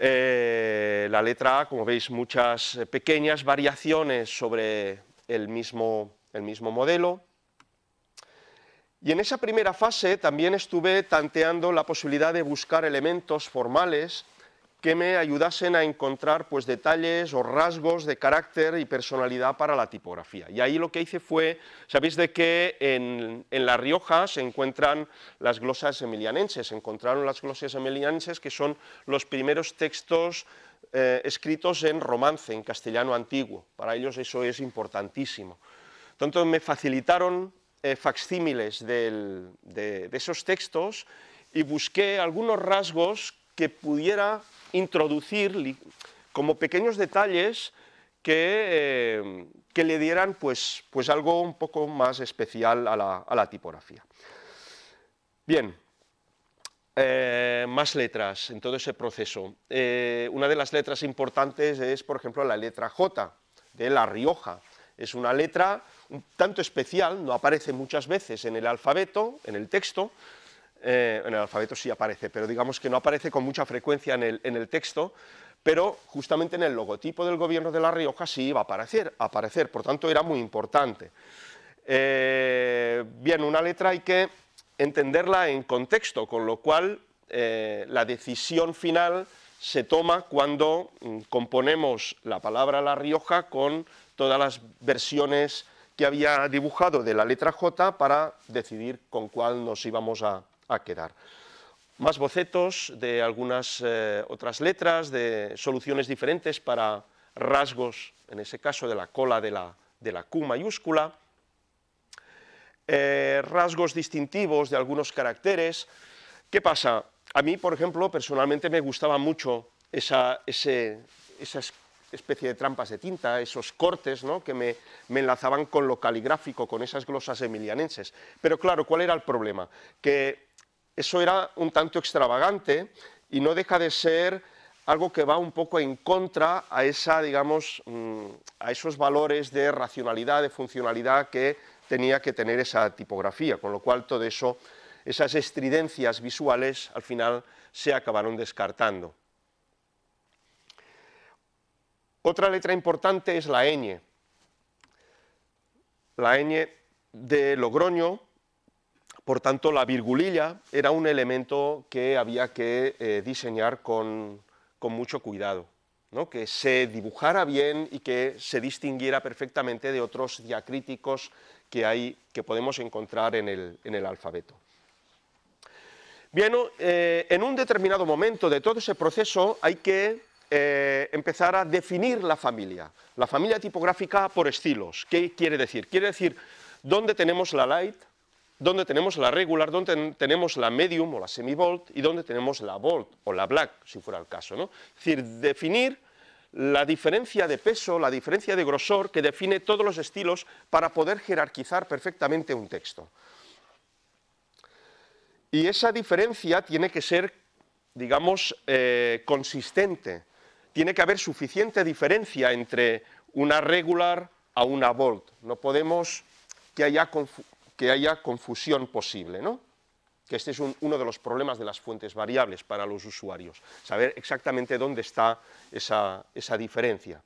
Speaker 1: Eh,
Speaker 2: la letra A, como veis, muchas eh, pequeñas variaciones sobre el mismo, el mismo modelo. Y en esa primera fase también estuve tanteando la posibilidad de buscar elementos formales que me ayudasen a encontrar pues, detalles o rasgos de carácter y personalidad para la tipografía. Y ahí lo que hice fue, sabéis de que en, en La Rioja se encuentran las glosas emilianenses, se encontraron las glosas emilianenses que son los primeros textos eh, escritos en romance, en castellano antiguo. Para ellos eso es importantísimo. Entonces me facilitaron eh, facsímiles de, de esos textos y busqué algunos rasgos que pudiera introducir como pequeños detalles que, eh, que, le dieran pues, pues algo un poco más especial a la, tipografía. Bien, eh, más letras en todo ese proceso. Eh, una de las letras importantes es, por ejemplo, la letra J de La Rioja. Es una letra un tanto especial, no aparece muchas veces en el alfabeto, en el texto, eh, en el alfabeto sí aparece, pero digamos que no aparece con mucha frecuencia en el, texto, pero justamente en el logotipo del gobierno de La Rioja sí iba a aparecer, aparecer por tanto era muy importante. Eh, bien, una letra hay que entenderla en contexto, con lo cual eh, la decisión final se toma cuando mm, componemos la palabra La Rioja con todas las versiones que había dibujado de la letra J para decidir con cuál nos íbamos a, a quedar. Más bocetos de algunas eh, otras letras, de soluciones diferentes para rasgos, en ese caso de la cola de la, de la Q mayúscula, eh, rasgos distintivos de algunos caracteres. ¿Qué pasa? A mí, por ejemplo, personalmente me gustaba mucho esa, especie de trampas de tinta, esos cortes ¿no? que me, me, enlazaban con lo caligráfico, con esas glosas emilianenses. Pero claro, ¿cuál era el problema? Que eso era un tanto extravagante y no deja de ser algo que va un poco en contra a, esa, digamos, mm, a esos valores de racionalidad, de funcionalidad que tenía que tener esa tipografía, con lo cual todo eso, esas estridencias visuales al final se acabaron descartando. Otra letra importante es la ñ. La ñ de Logroño, por tanto, la virgulilla era un elemento que había que eh, diseñar con, mucho cuidado, ¿no? que se dibujara bien y que se distinguiera perfectamente de otros diacríticos que, que podemos encontrar en el, alfabeto. Bien, eh, en un determinado momento de todo ese proceso hay que eh, empezar a definir la familia, la familia tipográfica por estilos. ¿Qué quiere decir? Quiere decir dónde tenemos la light, donde tenemos la regular, donde tenemos la medium o la semivolt y donde tenemos la volt o la black, si fuera el caso. Es decir, definir la diferencia de peso, la diferencia de grosor que define todos los estilos para poder jerarquizar perfectamente un texto. Y esa diferencia tiene que ser, digamos, eh, consistente. Tiene que haber suficiente diferencia entre una regular a una volt. No podemos que haya que haya confusión posible, ¿no? que este es uno de los problemas de las fuentes variables para los usuarios, saber exactamente dónde está esa, diferencia.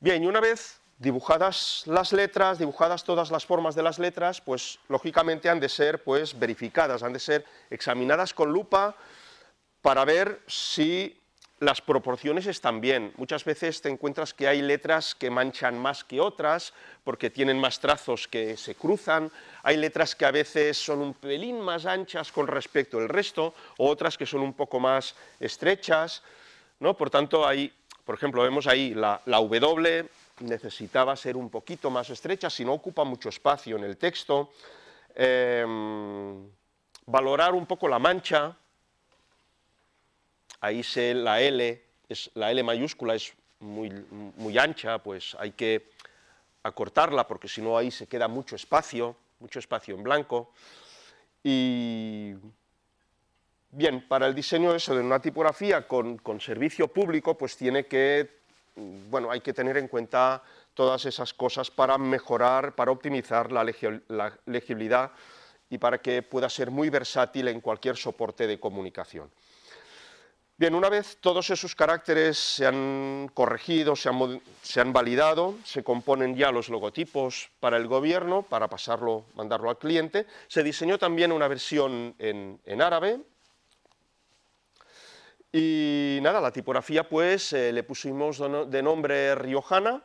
Speaker 2: Bien, y una vez dibujadas las letras, dibujadas todas las formas de las letras, pues lógicamente han de ser pues, verificadas, han de ser examinadas con lupa para ver si las proporciones están bien. Muchas veces te encuentras que hay letras que manchan más que otras, porque tienen más trazos que se cruzan, hay letras que a veces son un pelín más anchas con respecto al resto, otras que son un poco más estrechas, Por tanto, hay, por ejemplo, vemos ahí la, W, necesitaba ser un poquito más estrecha, si no ocupa mucho espacio en el texto. Em, valorar un poco la mancha, ahí se, la L, la L mayúscula es muy, ancha, pues hay que acortarla porque si no ahí se queda mucho espacio, mucho espacio en blanco. Y bien, para el diseño eso de una tipografía con, servicio público, pues tiene que, bueno, hay que tener en cuenta todas esas cosas para mejorar, para optimizar la legibilidad y para que pueda ser muy versátil en cualquier soporte de comunicación. Bien, una vez todos esos caracteres se han corregido, se han, validado, se componen ya los logotipos para el gobierno, para pasarlo, mandarlo al cliente. Se diseñó también una versión en, árabe. Y nada, la tipografía pues eh, le pusimos de nombre Riojana.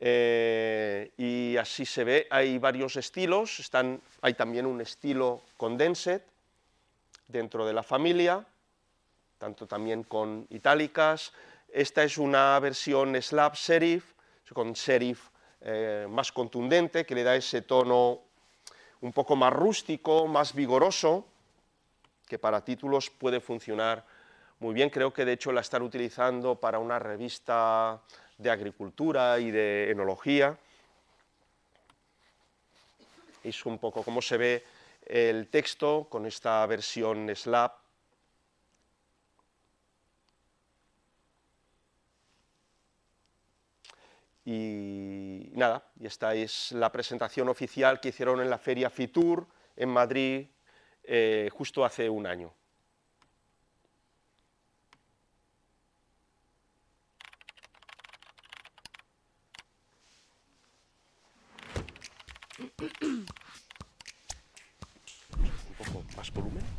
Speaker 2: Eh, y así se ve, hay varios estilos, Están, hay también un estilo condensed dentro de la familia, tanto también con itálicas. Esta es una versión slab serif, con serif eh, más contundente, que le da ese tono un poco más rústico, más vigoroso, que para títulos puede funcionar muy bien. Creo que de hecho la están utilizando para una revista de agricultura y de enología. Es un poco cómo se ve el texto con esta versión slab Y nada, y esta es la presentación oficial que hicieron en la feria FITUR en Madrid eh, justo hace un año.
Speaker 1: Un
Speaker 2: poco más volumen.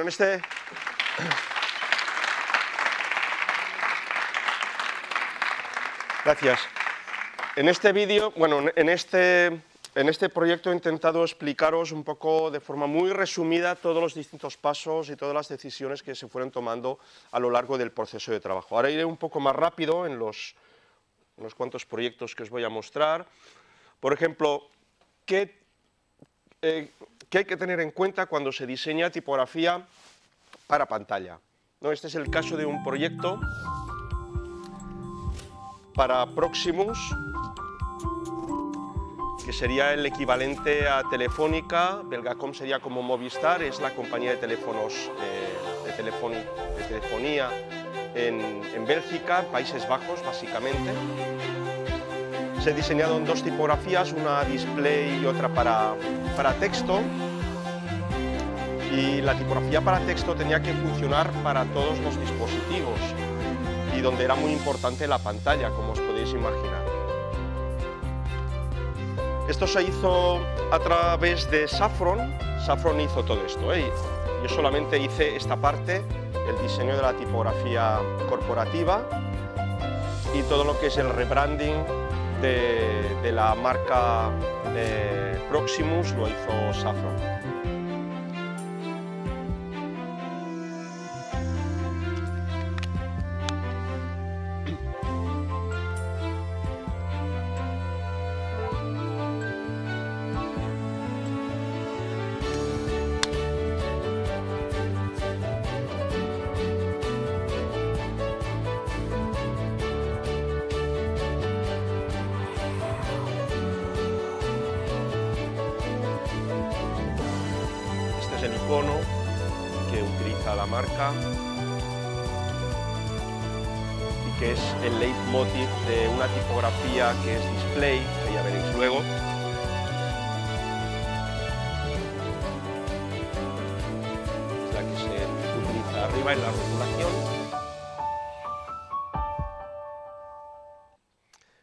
Speaker 2: en este... Gracias. En este vídeo, bueno, en este, en este proyecto he intentado explicaros un poco de forma muy resumida todos los distintos pasos y todas las decisiones que se fueron tomando a lo largo del proceso de trabajo. Ahora iré un poco más rápido en los unos cuantos proyectos que os voy a mostrar. Por ejemplo, ¿qué, eh, que hay que tener en cuenta cuando se diseña tipografía para pantalla. ¿no? Este es el caso de un proyecto para Proximus, que sería el equivalente a Telefónica, Belgacom sería como Movistar, es la compañía de teléfonos eh, telefonía, de telefonía en, en Bélgica, Países Bajos básicamente. Se en dos tipografías, una display y otra para, para texto. Y la tipografía para texto tenía que funcionar para todos los dispositivos y donde era muy importante la pantalla, como os podéis imaginar. Esto se hizo a través de Saffron. Saffron hizo todo esto. ¿eh? Yo solamente hice esta parte, el diseño de la tipografía corporativa y todo lo que es el rebranding de, la marca de eh, Proximus lo hizo Safran.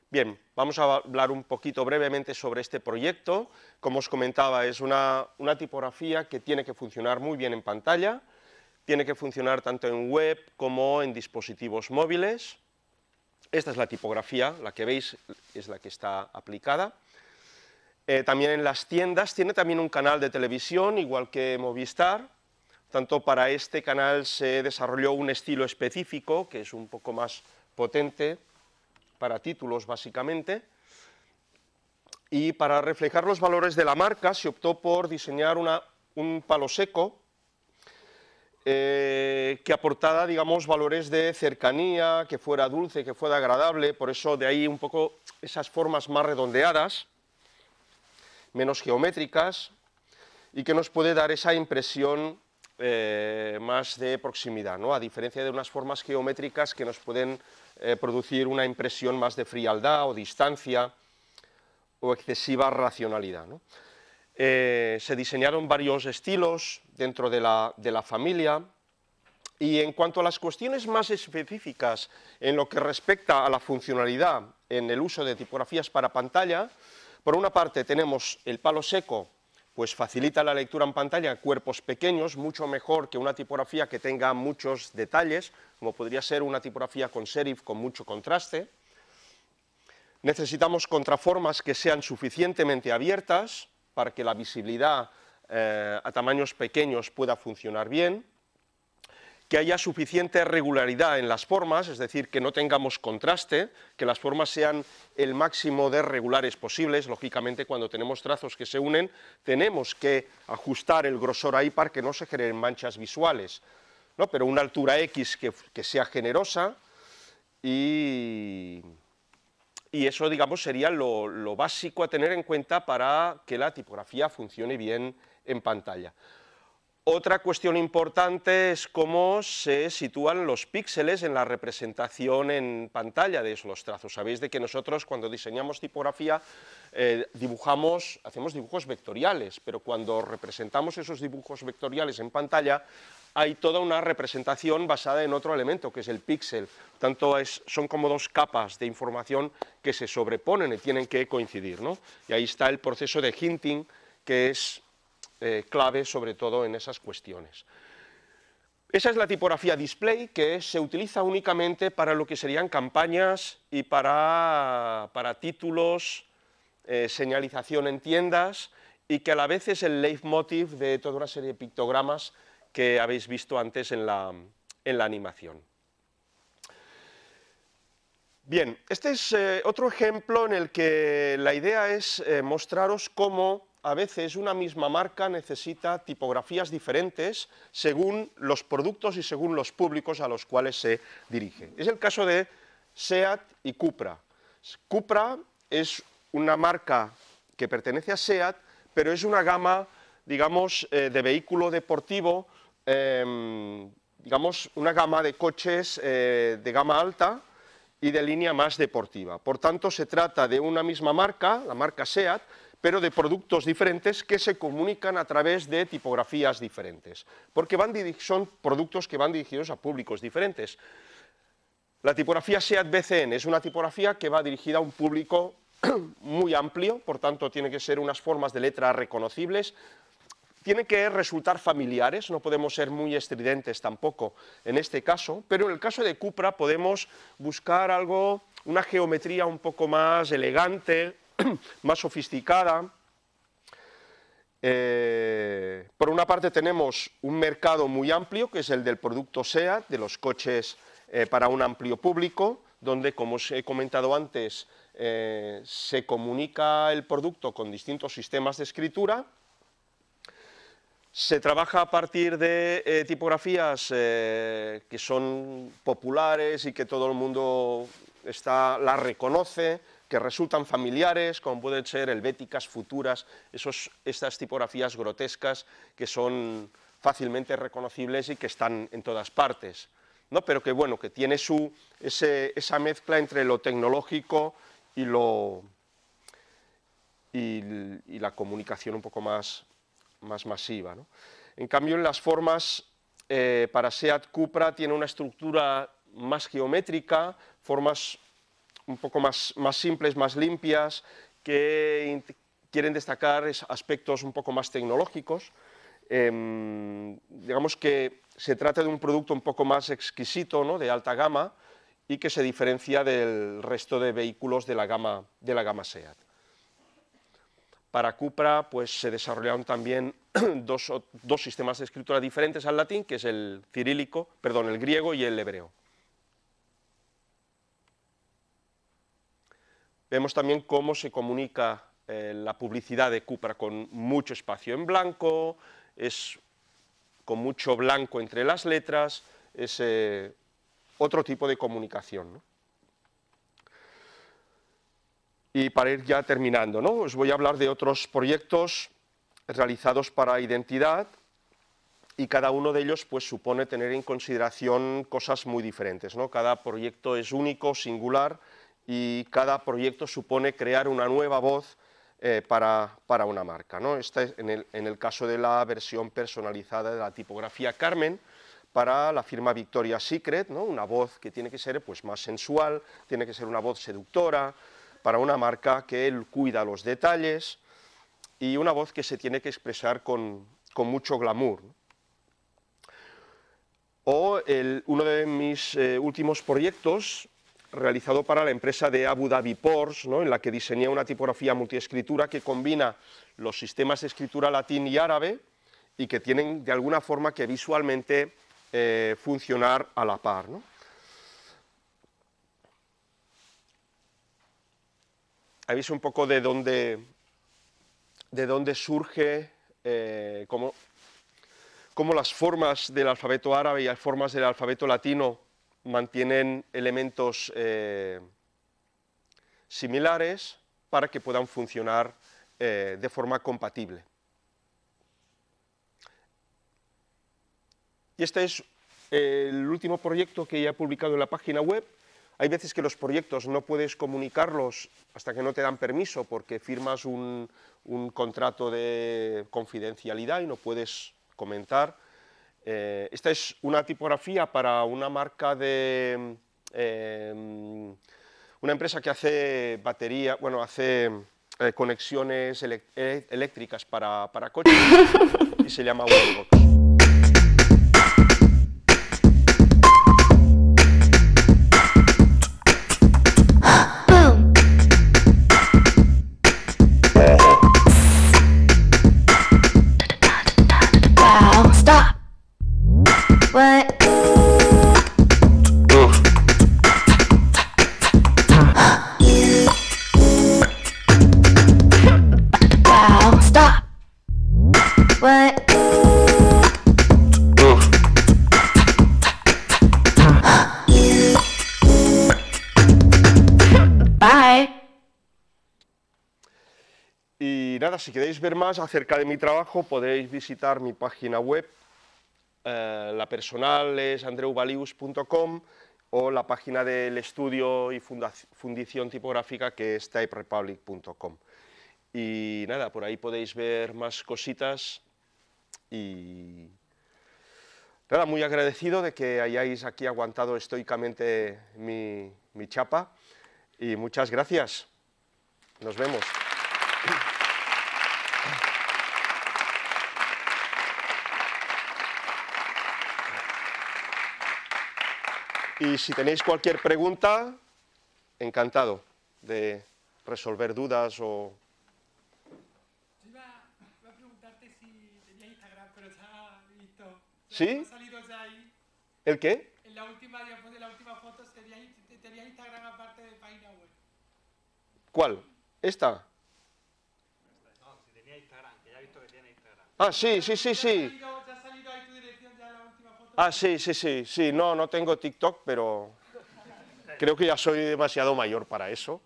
Speaker 2: Bien, vamos a hablar un poquito brevemente sobre este proyecto. Como os comentaba, es una, tipografía que tiene que funcionar muy bien en pantalla, tiene que funcionar tanto en web como en dispositivos móviles. Esta es la tipografía, la que veis es la que está aplicada. Eh, también en las tiendas, tiene también un canal de televisión, igual que Movistar, tanto para este canal se desarrolló un estilo específico, que es un poco más potente, para títulos básicamente, y para reflejar los valores de la marca se optó por diseñar una, un palo seco eh, que aportara, digamos, valores de cercanía, que fuera dulce, que fuera agradable, por eso de ahí un poco esas formas más redondeadas, menos geométricas, y que nos puede dar esa impresión eh, más de proximidad, ¿no? a diferencia de unas formas geométricas que nos pueden eh, producir una impresión más de frialdad o distancia o excesiva racionalidad. Eh, se diseñaron varios estilos dentro de la familia y en cuanto a las cuestiones más específicas en lo que respecta a la funcionalidad en el uso de tipografías para pantalla, por una parte tenemos el palo seco pues facilita la lectura en pantalla cuerpos pequeños, mucho mejor que una tipografía que tenga muchos detalles, como podría ser una tipografía con serif con mucho contraste. Necesitamos contraformas que sean suficientemente abiertas para que la visibilidad eh, a tamaños pequeños pueda funcionar bien que haya suficiente regularidad en las formas, es decir, que no tengamos contraste, que las formas sean el máximo de regulares posibles. Lógicamente, cuando tenemos trazos que se unen, tenemos que ajustar el grosor ahí para que no se generen manchas visuales. ¿no? Pero una altura X que, sea generosa y, eso, digamos, sería lo básico a tener en cuenta para que la tipografía funcione bien en pantalla. Otra cuestión importante es cómo se sitúan los píxeles en la representación en pantalla de esos trazos. Sabéis de que nosotros cuando diseñamos tipografía eh, dibujamos, hacemos dibujos vectoriales, pero cuando representamos esos dibujos vectoriales en pantalla hay toda una representación basada en otro elemento, que es el píxel. Tanto son como dos capas de información que se sobreponen y tienen que coincidir. Y ahí está el proceso de hinting, que es eh, clave, sobre todo en esas cuestiones. Esa es la tipografía display que se utiliza únicamente para lo que serían campañas y para, para títulos, eh, señalización en tiendas y que a la vez es el leitmotiv de toda una serie de pictogramas que habéis visto antes en la, animación. Bien, este es eh, otro ejemplo en el que la idea es mostraros cómo a veces una misma marca necesita tipografías diferentes según los productos y según los públicos a los cuales se dirigen. Es el caso de SEAT y Cupra. Cupra es una marca que pertenece a SEAT, pero es una gama, digamos, eh, de vehículo deportivo, em, digamos, una gama de coches eh, de gama alta y de línea más deportiva. Por tanto, se trata de una misma marca, la marca SEAT, pero de productos diferentes que se comunican a través de tipografías diferentes, porque son productos que van dirigidos a públicos diferentes. La tipografía SEAT BCN es una tipografía que va dirigida a un público muy amplio, por tanto tiene que ser unas formas de letra reconocibles, tienen que resultar familiares, no podemos ser muy estridentes tampoco en este caso, pero en el caso de Cupra podemos buscar algo, una geometría un poco más elegante, más sofisticada. Eh, por una parte tenemos un mercado muy amplio, que es el del producto SEAT, de los coches eh, para un amplio público, donde, como os he comentado antes, eh, se comunica el producto con distintos sistemas de escritura. Se trabaja a partir de tipografías que son populares y que todo el mundo está, las reconoce, que resultan familiares, como pueden ser helvéticas, futuras, esos, estas tipografías grotescas que son fácilmente reconocibles y que están en todas partes. Pero que, bueno, que tiene su, esa mezcla entre lo tecnológico y, lo, y, la comunicación un poco más, más masiva. En cambio, en las formas, eh, para Seat Cupra tiene una estructura más geométrica, formas un poco más, más simples, más limpias, que quieren destacar aspectos un poco más tecnológicos. Em, digamos que se trata de un producto un poco más exquisito, ¿no? de alta gama, y que se diferencia del resto de vehículos de la gama, de la gama SEAT. Para Cupra pues, se desarrollaron también dos, dos sistemas de escritura diferentes al latín, que es el cirílico, perdón, el griego y el hebreo. Vemos también cómo se comunica eh, la publicidad de Cupra con mucho espacio en blanco, con mucho blanco entre las letras, es eh, otro tipo de comunicación. Y para ir ya terminando, ¿no? os voy a hablar de otros proyectos realizados para identidad y cada uno de ellos pues, supone tener en consideración cosas muy diferentes. Cada proyecto es único, singular y cada proyecto supone crear una nueva voz eh, para, una marca. ¿no? Esta es en el, caso de la versión personalizada de la tipografía Carmen, para la firma Victoria Secret, ¿no? una voz que tiene que ser pues, más sensual, tiene que ser una voz seductora, para una marca que cuida los detalles y una voz que se tiene que expresar con, mucho glamour. O uno de mis eh, últimos proyectos realizado para la empresa de Abu Dhabi Ports, en la que diseñé una tipografía multiescritura que combina los sistemas de escritura latín y árabe y que tienen de alguna forma que visualmente eh, funcionar a la par. ¿no? Ahí un poco de dónde, de dónde surge, eh, cómo las formas del alfabeto árabe y las formas del alfabeto latino mantienen elementos eh, similares para que puedan funcionar eh, de forma compatible. Y este es eh, el último proyecto que ya he publicado en la página web. Hay veces que los proyectos no puedes comunicarlos hasta que no te dan permiso porque firmas un contrato de confidencialidad y no puedes comentar eh, esta es una tipografía para una marca de... Em, una empresa que hace batería, bueno, hace eh, conexiones eh, eléctricas para, para coches y se llama Wallbox. si queréis ver más acerca de mi trabajo, podéis visitar mi página web. Eh, la personal es andreuvalius.com o la página del estudio y fundición tipográfica que es typerepublic.com. Y nada, por ahí podéis ver más cositas y nada, muy agradecido de que hayáis aquí aguantado estoicamente mi chapa y muchas gracias. Nos vemos. Y si tenéis cualquier pregunta, encantado de resolver dudas o...
Speaker 1: Yo iba, a preguntarte si tenía Instagram, pero ya he visto... ¿Sí? Ha salido ya ahí. ¿El qué? En la última, en la última foto tenía Instagram aparte de página
Speaker 2: web. ¿Cuál? ¿Esta?
Speaker 1: No, si tenía Instagram, que ya he visto que tiene Instagram.
Speaker 2: Ah, sí, sí, sí, sí. Ah, sí, sí, sí, sí. No, no tengo TikTok, pero creo que ya soy demasiado mayor para eso.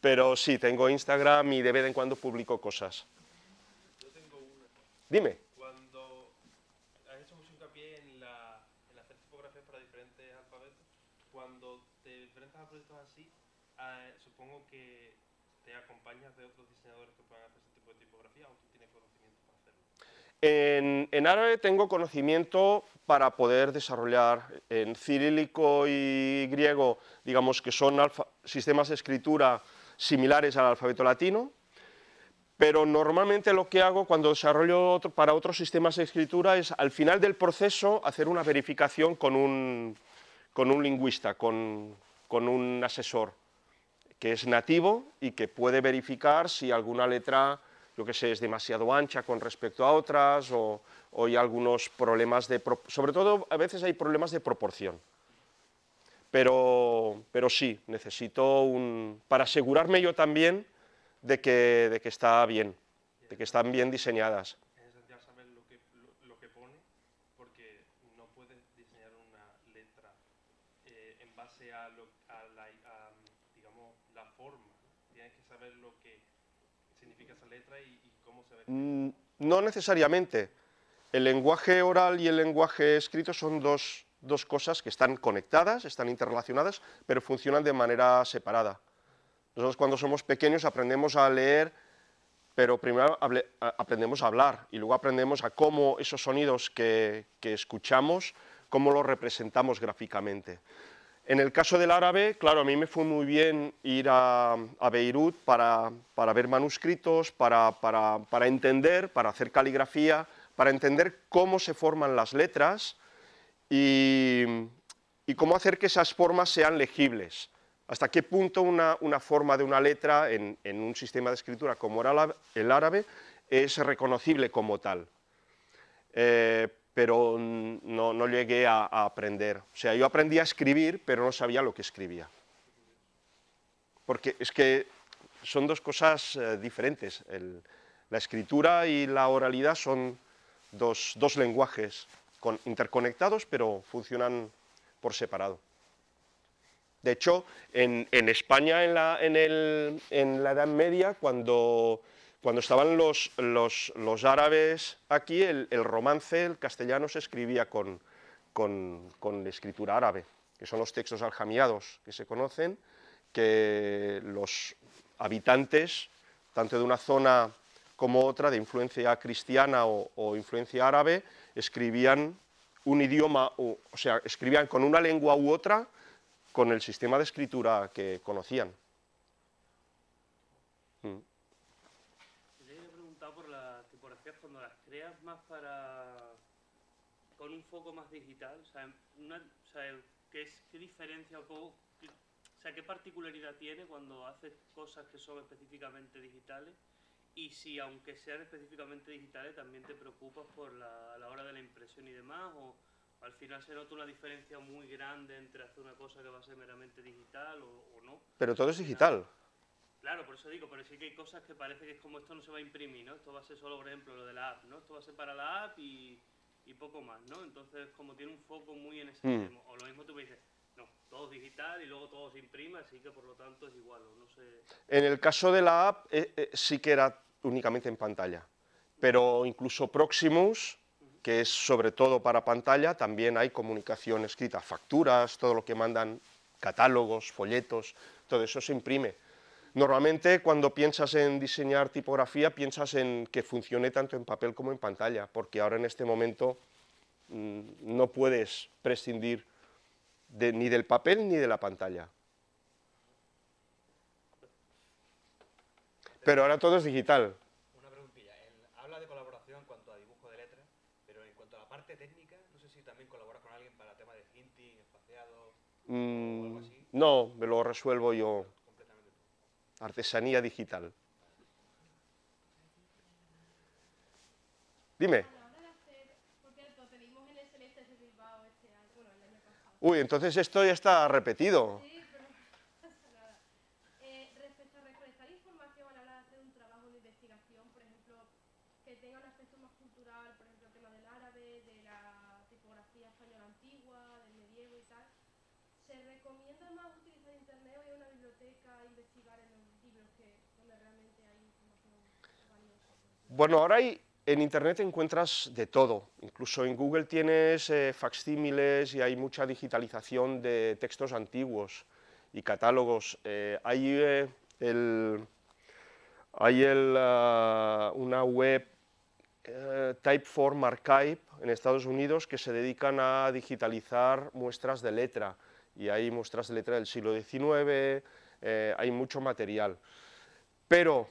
Speaker 2: Pero sí, tengo Instagram y de vez en cuando publico cosas. Yo tengo una. Dime. Cuando has hecho mucho hincapié en, la, en hacer tipografías para diferentes alfabetos, cuando te enfrentas a proyectos así, ah, supongo que te acompañas de otros diseñadores que puedan hacer ese tipo de tipografía o tú tienes conocimiento. En, árabe tengo conocimiento para poder desarrollar en cirílico y griego, digamos que son sistemas de escritura similares al alfabeto latino, pero normalmente lo que hago cuando desarrollo para otros sistemas de escritura es al final del proceso hacer una verificación con un, lingüista, con un asesor que es nativo y que puede verificar si alguna letra yo que sé, es demasiado ancha con respecto a otras o, hay algunos problemas de... Sobre todo, a veces hay problemas de proporción. Pero, sí, necesito un... para asegurarme yo también de que, de que está bien, de que están bien diseñadas. Mm, no necesariamente. El lenguaje oral y el lenguaje escrito son dos, cosas que están conectadas, están interrelacionadas, pero funcionan de manera separada. Nosotros cuando somos pequeños aprendemos a leer, pero primero aprendemos a hablar y luego aprendemos a cómo esos sonidos que, que escuchamos, cómo los representamos gráficamente. En el caso del árabe, claro, a mí me fue muy bien ir a, Beirut para, ver manuscritos, para, entender, para hacer caligrafía, para entender cómo se forman las letras y, cómo hacer que esas formas sean legibles. Hasta qué punto una, forma de una letra en, un sistema de escritura como era el árabe es reconocible como tal. Eh, pero no, llegué a, aprender. O sea, yo aprendí a escribir, pero no sabía lo que escribía. Porque es que son dos cosas eh, diferentes. la escritura y la oralidad son dos, lenguajes interconectados, pero funcionan por separado. De hecho, en, España, en la Edad Media, cuando cuando estaban los, árabes aquí, el, romance, el castellano, se escribía con, la escritura árabe, que son los textos aljamiados que se conocen, que los habitantes, tanto de una zona como otra, de influencia cristiana o, influencia árabe, escribían un idioma, o sea, escribían con una lengua u otra, con el sistema de escritura que conocían.
Speaker 1: creas más para con un foco más digital, ¿qué, diferencia o,
Speaker 2: sea, qué particularidad tiene cuando haces cosas que son específicamente digitales?
Speaker 1: Y si, aunque sean específicamente digitales, también te preocupas por la, hora de la impresión y demás, o al final se nota una diferencia muy grande entre hacer una cosa que va a ser meramente digital o no.
Speaker 2: Pero todo es digital.
Speaker 1: Claro, por eso digo, pero sí que hay cosas que parece que es como esto no se va a imprimir, ¿no? Esto va a ser solo, por ejemplo, lo de la app, ¿no? Esto va a ser para la app y, poco más, ¿no? Entonces, como tiene un foco muy en ese hmm. o lo mismo tú me dices, no, todo es digital y luego todo se imprime, así que por
Speaker 2: lo tanto es igual, no sé... En el caso de la app eh, eh, sí que era únicamente en pantalla, pero incluso Proximus, que es sobre todo para pantalla, también hay comunicación escrita, facturas, todo lo que mandan, catálogos, folletos, todo eso se imprime. Normalmente cuando piensas en diseñar tipografía piensas en que funcione tanto en papel como en pantalla, porque ahora en este momento mm, no puedes prescindir de, ni del papel ni de la pantalla. Pero ahora todo es digital.
Speaker 1: Una preguntilla. habla de colaboración en cuanto a dibujo de letras, pero en cuanto a la parte técnica, no sé si también colaboras con alguien para el tema de hinting, espaciado o
Speaker 2: algo mm, así. No, me lo resuelvo yo artesanía digital. Dime. Uy, entonces esto ya está repetido. Bueno, ahora en Internet encuentras de todo, incluso en Google tienes eh, facsímiles y hay mucha digitalización de textos antiguos y catálogos. Eh, hay eh, hay ah, una web Typeform Archive en Estados Unidos que se dedican a digitalizar muestras de letra y hay muestras de letra del siglo XIX, hay mucho material. Pero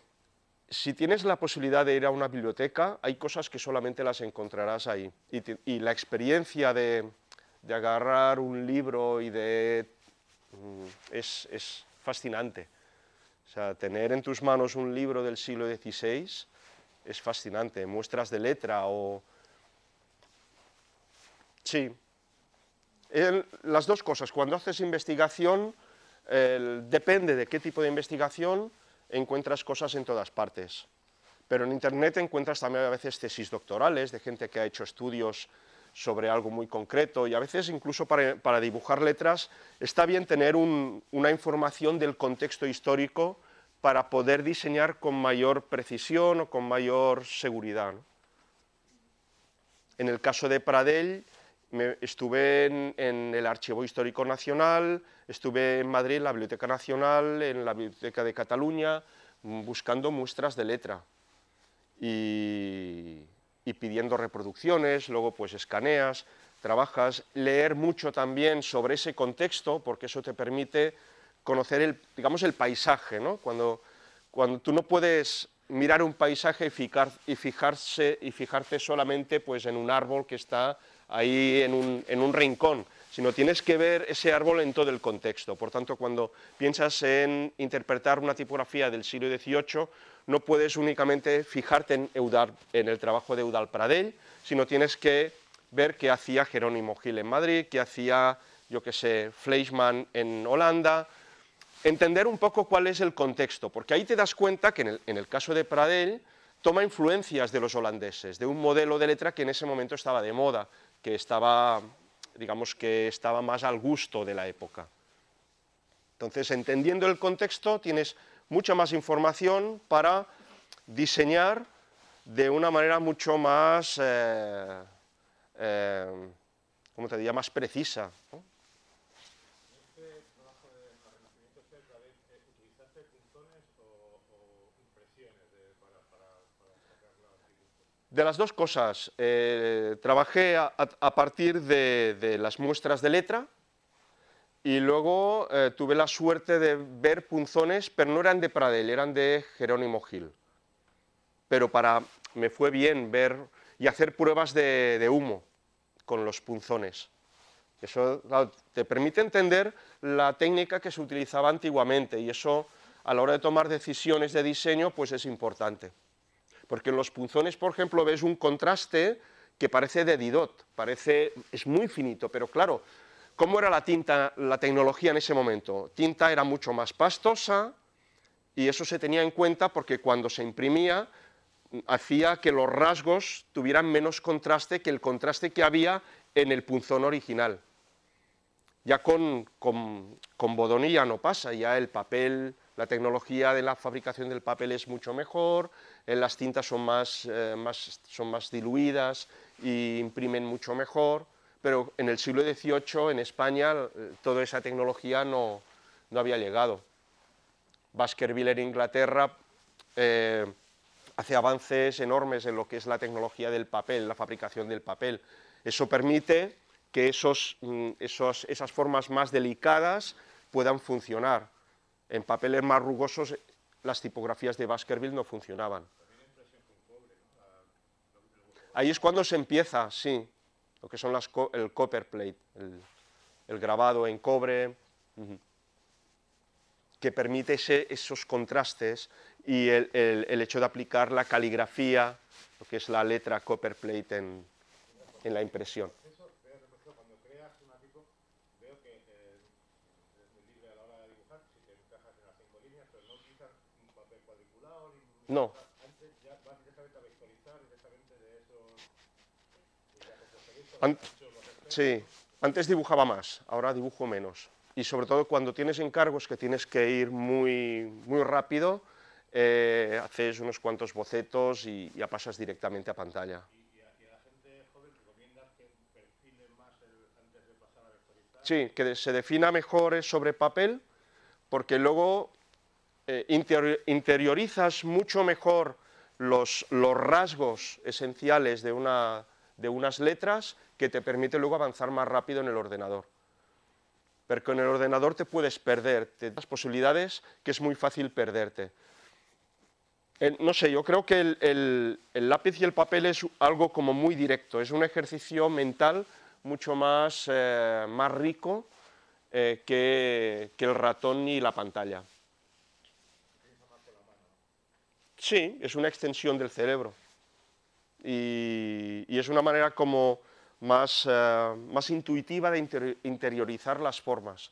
Speaker 2: si tienes la posibilidad de ir a una biblioteca, hay cosas que solamente las encontrarás ahí. Y, la experiencia de, agarrar un libro y de... Mm, es, fascinante. O sea, tener en tus manos un libro del siglo XVI es fascinante. Muestras de letra o... Sí. las dos cosas. Cuando haces investigación, depende de qué tipo de investigación, encuentras cosas en todas partes. Pero en Internet encuentras también a veces tesis doctorales de gente que ha hecho estudios sobre algo muy concreto y a veces incluso para, para dibujar letras está bien tener una información del contexto histórico para poder diseñar con mayor precisión o con mayor seguridad. En el caso de Pradell, estuve en, el Archivo Histórico Nacional, estuve en Madrid, en la Biblioteca Nacional, en la Biblioteca de Cataluña, mm, buscando muestras de letra y, pidiendo reproducciones, luego pues escaneas, trabajas, leer mucho también sobre ese contexto, porque eso te permite conocer el, digamos, el paisaje, ¿no? Cuando, cuando tú no puedes mirar un paisaje y, y, fijarse, y fijarte solamente pues, en un árbol que está ahí en un, rincón, sino tienes que ver ese árbol en todo el contexto. Por tanto, cuando piensas en interpretar una tipografía del siglo XVIII, no puedes únicamente fijarte en, en el trabajo de Eudal Pradell, sino tienes que ver qué hacía Jerónimo Gil en Madrid, qué hacía, yo qué sé, Fleischmann en Holanda, entender un poco cuál es el contexto, porque ahí te das cuenta que en el, en el caso de Pradell toma influencias de los holandeses, de un modelo de letra que en ese momento estaba de moda, que estaba, digamos, que estaba más al gusto de la época. Entonces, entendiendo el contexto, tienes mucha más información para diseñar de una manera mucho más, eh, eh, ¿cómo te diría?, más precisa. De las dos cosas, eh, trabajé a, partir de, las muestras de letra y luego eh, tuve la suerte de ver punzones, pero no eran de Pradel, eran de Jerónimo Gil. Pero para, me fue bien ver y hacer pruebas de, humo con los punzones. Eso te permite entender la técnica que se utilizaba antiguamente y eso a la hora de tomar decisiones de diseño pues es importante porque en los punzones, por ejemplo, ves un contraste que parece de Didot, parece, es muy finito, pero claro, ¿cómo era la tinta, la tecnología en ese momento? Tinta era mucho más pastosa y eso se tenía en cuenta porque cuando se imprimía mm, hacía que los rasgos tuvieran menos contraste que el contraste que había en el punzón original. Ya con, con, no pasa, ya el papel, la tecnología de la fabricación del papel es mucho mejor, las tintas son eh, más, son más diluidas y imprimen mucho mejor, pero en el siglo XVIII en España eh, toda esa tecnología no, había llegado. Baskerville en Inglaterra eh, hace avances enormes en lo que es la tecnología del papel, la fabricación del papel. Eso permite que esos, mm, esas formas más delicadas puedan funcionar. En papeles más rugosos las tipografías de Baskerville no funcionaban. Ahí es cuando se empieza, sí, lo que son las el copper plate, el, grabado en cobre, que permite ese, esos contrastes y el, hecho de aplicar la caligrafía, lo que es la letra copper plate en la impresión. No. sí, antes dibujaba más, ahora dibujo menos. Y sobre todo cuando tienes encargos que tienes que ir muy, muy rápido, eh, haces unos cuantos bocetos y ya pasas directamente a pantalla. Sí, que se defina mejor sobre papel, porque luego eh, interiorizas mucho mejor los, rasgos esenciales de, unas letras que te permite luego avanzar más rápido en el ordenador. Porque en el ordenador te puedes perder, te das posibilidades que es muy fácil perderte. no sé, yo creo que el, lápiz y el papel es algo como muy directo, es un ejercicio mental mucho más, eh, rico eh, que, que el ratón y la pantalla. Sí, es una extensión del cerebro. Y, es una manera como más, eh, intuitiva de interiorizar las formas.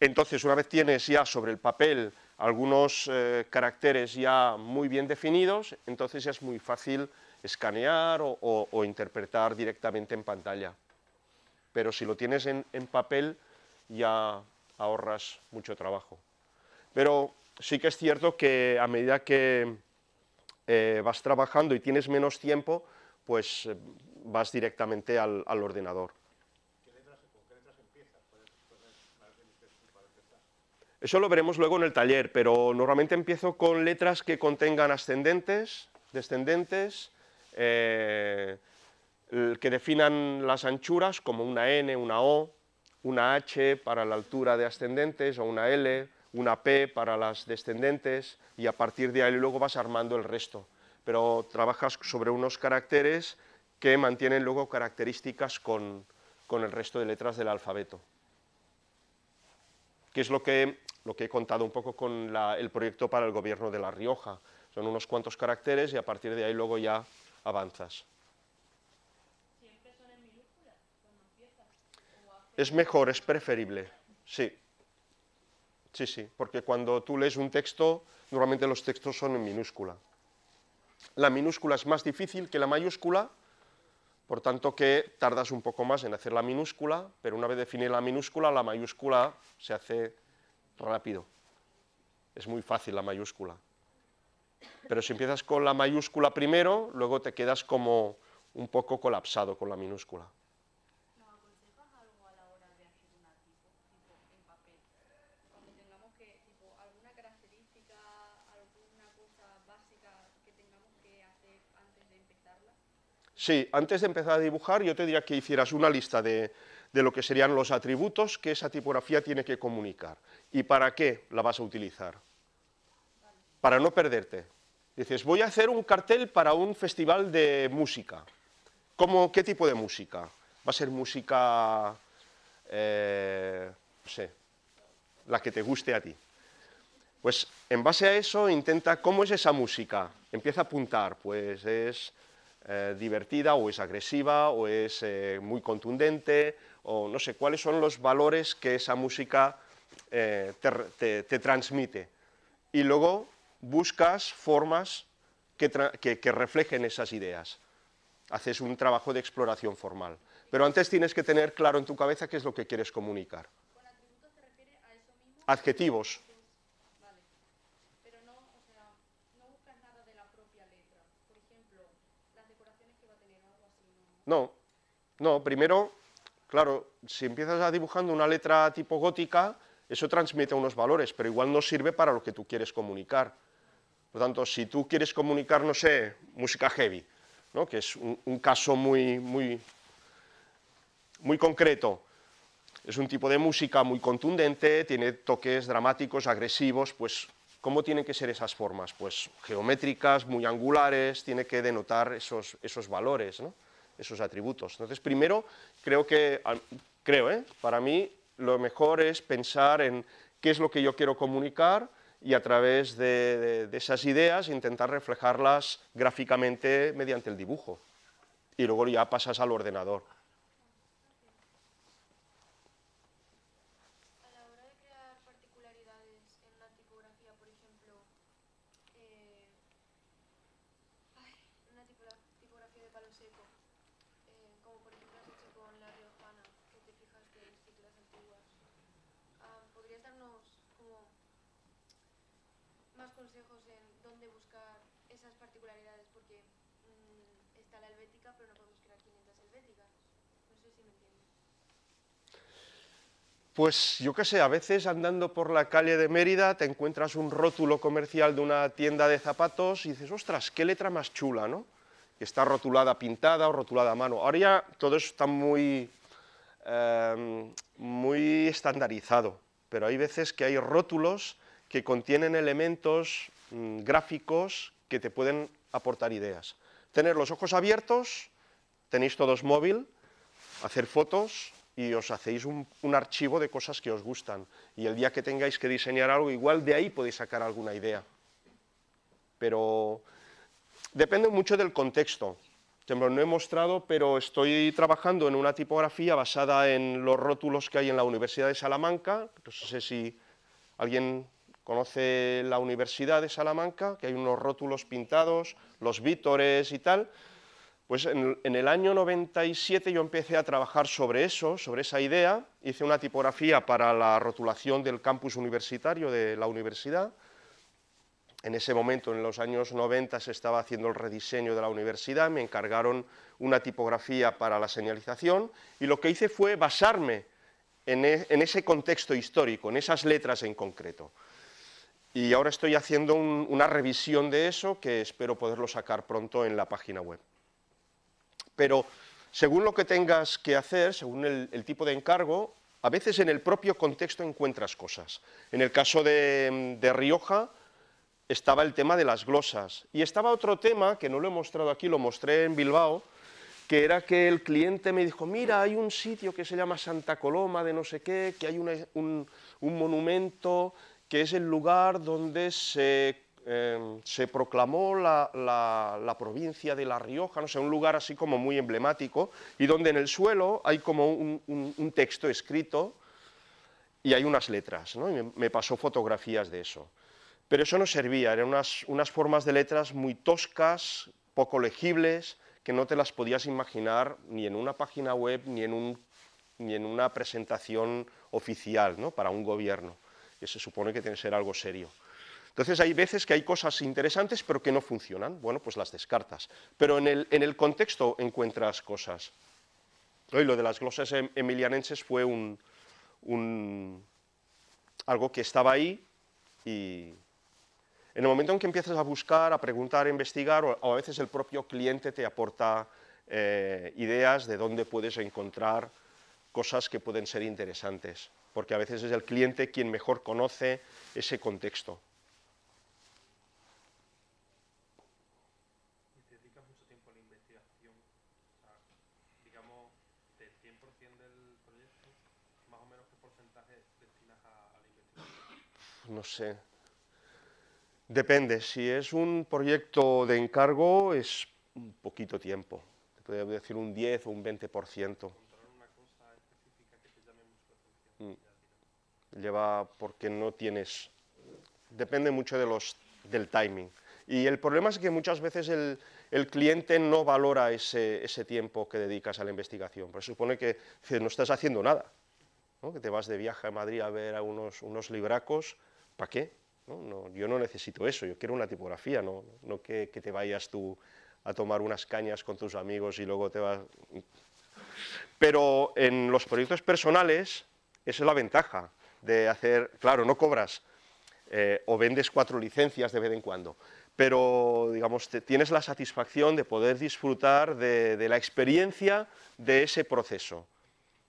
Speaker 2: Entonces, una vez tienes ya sobre el papel algunos eh, caracteres ya muy bien definidos, entonces ya es muy fácil escanear o, interpretar directamente en pantalla. Pero si lo tienes en, en papel, ya ahorras mucho trabajo. Pero sí que es cierto que a medida que eh, vas trabajando y tienes menos tiempo, pues eh, vas directamente al, ordenador. ¿Con qué letras empiezas? Eso lo veremos luego en el taller, pero normalmente empiezo con letras que contengan ascendentes, descendentes,
Speaker 1: eh,
Speaker 2: que definan las anchuras como una N, una O, una H para la altura de ascendentes o una L, una P para las descendentes y a partir de ahí luego vas armando el resto. Pero trabajas sobre unos caracteres que mantienen luego características con, el resto de letras del alfabeto. Que es lo que, lo que he contado un poco con el proyecto para el gobierno de La Rioja. Son unos cuantos caracteres y a partir de ahí luego ya avanzas. ¿Siempre son en minúsculas Es mejor, es preferible, sí. Sí, sí, porque cuando tú lees un texto, normalmente los textos son en minúscula. La minúscula es más difícil que la mayúscula, por tanto que tardas un poco más en hacer la minúscula, pero una vez definida la minúscula, la mayúscula se hace rápido. Es muy fácil la mayúscula. Pero si empiezas con la mayúscula primero, luego te quedas como un poco colapsado con la minúscula. Sí, antes de empezar a dibujar yo te diría que hicieras una lista de, lo que serían los atributos que esa tipografía tiene que comunicar y para qué la vas a utilizar. Para no perderte. Dices, voy a hacer un cartel para un festival de música. ¿Cómo, ¿Qué tipo de música? ¿Va a ser música, eh, no sé, la que te guste a ti? Pues en base a eso intenta, ¿cómo es esa música? Empieza a apuntar, pues es eh, divertida o es agresiva o es eh, muy contundente o no sé cuáles son los valores que esa música eh, te, transmite. Y luego buscas formas que, reflejen esas ideas. Haces un trabajo de exploración formal. Pero antes tienes que tener claro en tu cabeza qué es lo que quieres comunicar. Adjetivos. No, no, primero, claro, si empiezas a dibujando una letra tipo gótica, eso transmite unos valores, pero igual no sirve para lo que tú quieres comunicar. Por lo tanto, si tú quieres comunicar, no sé, música heavy, ¿no? que es un, caso muy, muy, muy concreto, es un tipo de música muy contundente, tiene toques dramáticos, agresivos, pues ¿cómo tienen que ser esas formas? Pues geométricas, muy angulares, tiene que denotar esos, esos valores. ¿no? esos atributos. Entonces, primero, creo que, ah, creo, ¿eh? para mí lo mejor es pensar en qué es lo que yo quiero comunicar y a través de, de esas ideas intentar reflejarlas gráficamente mediante el dibujo. Y luego ya pasas al ordenador. Pues yo qué sé, a veces andando por la calle de Mérida te encuentras un rótulo comercial de una tienda de zapatos y dices, ostras, qué letra más chula, ¿no? Que está rotulada pintada o rotulada a mano. Ahora ya todo eso está muy, em, muy estandarizado, pero hay veces que hay rótulos que contienen elementos mm, gráficos que te pueden aportar ideas. Tener los ojos abiertos, tenéis todos móvil, hacer fotos, y os hacéis un, archivo de cosas que os gustan. Y el día que tengáis que diseñar algo, igual de ahí podéis sacar alguna idea. Pero depende mucho del contexto. no he mostrado, pero estoy trabajando en una tipografía basada en los rótulos que hay en la Universidad de Salamanca. No sé si alguien conoce la Universidad de Salamanca, que hay unos rótulos pintados, los vítores y tal. Pues en, el año 97 yo empecé a trabajar sobre eso, sobre esa idea, hice una tipografía para la rotulación del campus universitario de la universidad. En ese momento, en los años 90, se estaba haciendo el rediseño de la universidad, me encargaron una tipografía para la señalización y lo que hice fue basarme en, e, ese contexto histórico, en esas letras en concreto. Y ahora estoy haciendo una revisión de eso que espero poderlo sacar pronto en la página web. Pero según lo que tengas que hacer, según el, tipo de encargo, a veces en el propio contexto encuentras cosas. En el caso de, Rioja estaba el tema de las glosas y estaba otro tema que no lo he mostrado aquí, lo mostré en Bilbao, que era que el cliente me dijo, mira, hay un sitio que se llama Santa Coloma de no sé qué, que hay un monumento que es el lugar donde se Em, se proclamó la, provincia de La Rioja, no sé, un lugar así como muy emblemático, y donde en el suelo hay como un, texto escrito y hay unas letras, me, pasó fotografías de eso. Pero eso no servía, eran unas, formas de letras muy toscas, poco legibles, que no te las podías imaginar ni en una página web ni en, una presentación oficial para un gobierno, que se supone que tiene que ser algo serio. Entonces hay veces que hay cosas interesantes pero que no funcionan, bueno, pues las descartas. Pero en el, en contexto encuentras cosas. Hoy lo de las glosas em, emilianenses fue algo que estaba ahí y en el momento en que empiezas a buscar, a preguntar, a investigar, o, a veces el propio cliente te aporta eh, ideas de dónde puedes encontrar cosas que pueden ser interesantes, porque a veces es el cliente quien mejor conoce ese contexto. no sé. Depende, si es un proyecto de encargo es un poquito tiempo, te podría decir un 10 o un 20%. Lleva porque no tienes, depende mucho de los, del timing. Y el problema es que muchas veces el, cliente no valora ese, ese, tiempo que dedicas a la investigación, porque supone que, no estás haciendo nada, que te vas de viaje a Madrid a ver a unos, unos libracos ¿para qué? ¿No? No, yo no necesito eso, yo quiero una tipografía, no, no que, te vayas tú a tomar unas cañas con tus amigos y luego te vas... Pero en los proyectos personales, esa es la ventaja de hacer, claro, no cobras eh, o vendes cuatro licencias de vez en cuando, pero digamos, tienes la satisfacción de poder disfrutar de, la experiencia de ese proceso,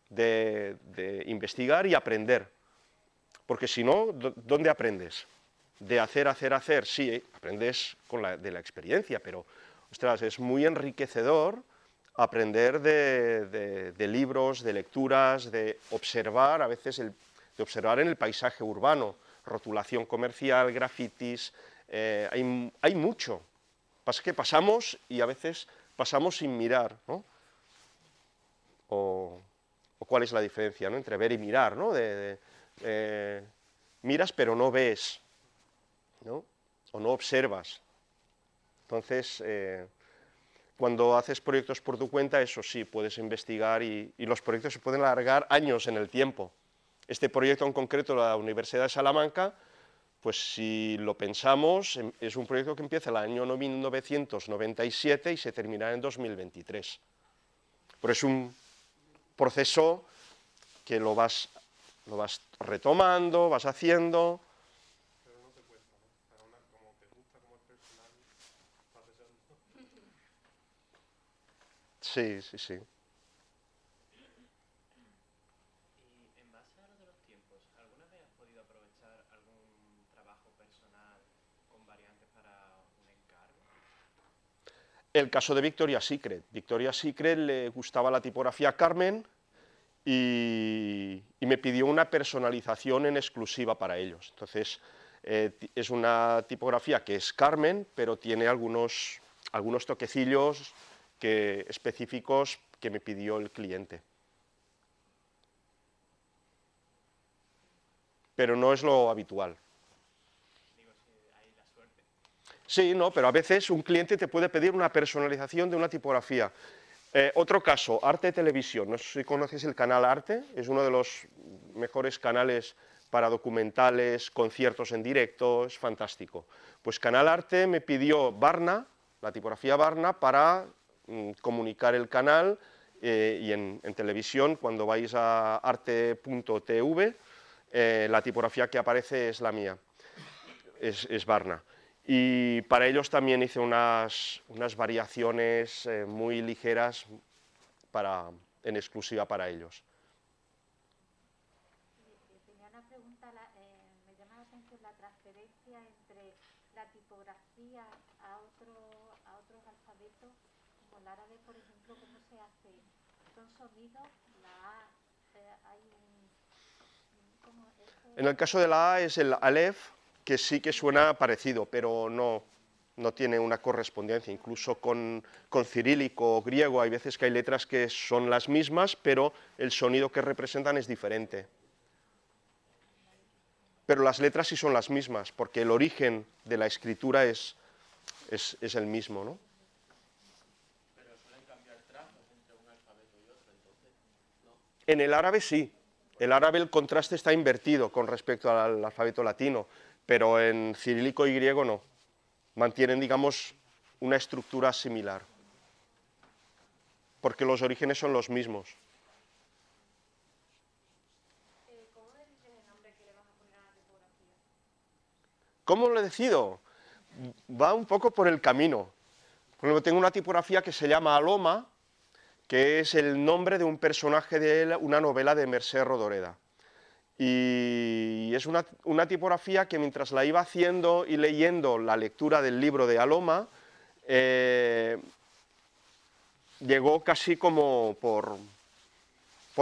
Speaker 2: de investigar y aprender porque si no, ¿dónde aprendes? De hacer, hacer, hacer, sí, aprendes de la experiencia, pero, ostras, es muy enriquecedor aprender de, libros, de lecturas, de observar, a veces de observar en el paisaje urbano, rotulación comercial, grafitis, eh, hay, mucho. Pasa que pasamos y a veces pasamos sin mirar, ¿no? O, cuál es la diferencia ¿no? entre ver y mirar, ¿no? De, eh, miras pero no ves, ¿no? O no observas. Entonces, eh, cuando haces proyectos por tu cuenta, eso sí, puedes investigar y, los proyectos se pueden alargar años en el tiempo. Este proyecto en concreto, la Universidad de Salamanca, pues si lo pensamos, em, es un proyecto que empieza el año 1997 y se terminará en 2023. Pero es un proceso que lo vas lo vas retomando, vas haciendo. Pero no te cuesta, ¿no? Para una, como te gusta, como el personaje, Sí, sí, sí. Y
Speaker 1: en base a lo de los tiempos, ¿alguna vez has podido aprovechar algún trabajo personal
Speaker 2: con variantes para un encargo? El caso de Victoria Secret. Victoria Secret le gustaba la tipografía Carmen y, me pidió una personalización en exclusiva para ellos. Entonces, eh, es una tipografía que es Carmen, pero tiene algunos, algunos toquecillos específicos que me pidió el cliente. Pero no es lo habitual. Sí, no, pero a veces un cliente te puede pedir una personalización de una tipografía eh, otro caso, Arte Televisión. No sé si conocéis el canal Arte, es uno de los mejores canales para documentales, conciertos en directo, es fantástico. Pues Canal Arte me pidió Barna, la tipografía Barna, para mm, comunicar el canal eh, y en, televisión, cuando vais a arte.tv, eh, la tipografía que aparece es la mía, es, es Barna. Y para ellos también hice unas, unas variaciones eh, muy ligeras para, en exclusiva para ellos.
Speaker 1: Tenía una pregunta, eh, me llama la atención la transferencia entre la tipografía a, otro, a otros alfabetos, como el árabe, por ejemplo, ¿cómo se hace? ¿Son sonidos? ¿La A? Eh,
Speaker 2: hay es en el caso de la A es el alef, que sí que suena parecido, pero no, tiene una correspondencia. Incluso con, cirílico o griego hay veces que hay letras que son las mismas, pero el sonido que representan es diferente. Pero las letras sí son las mismas, porque el origen de la escritura es, el mismo, En el árabe sí. El árabe el contraste está invertido con respecto al alfabeto latino pero en cirílico y griego no. Mantienen, digamos, una estructura similar, porque los orígenes son los mismos. ¿Cómo le decido? Va un poco por el camino. Por tengo una tipografía que se llama Aloma, que es el nombre de un personaje de una novela de Merced Rodoreda. Y es una, tipografía que mientras la iba haciendo y leyendo la lectura del libro de Aloma, eh, llegó casi como por,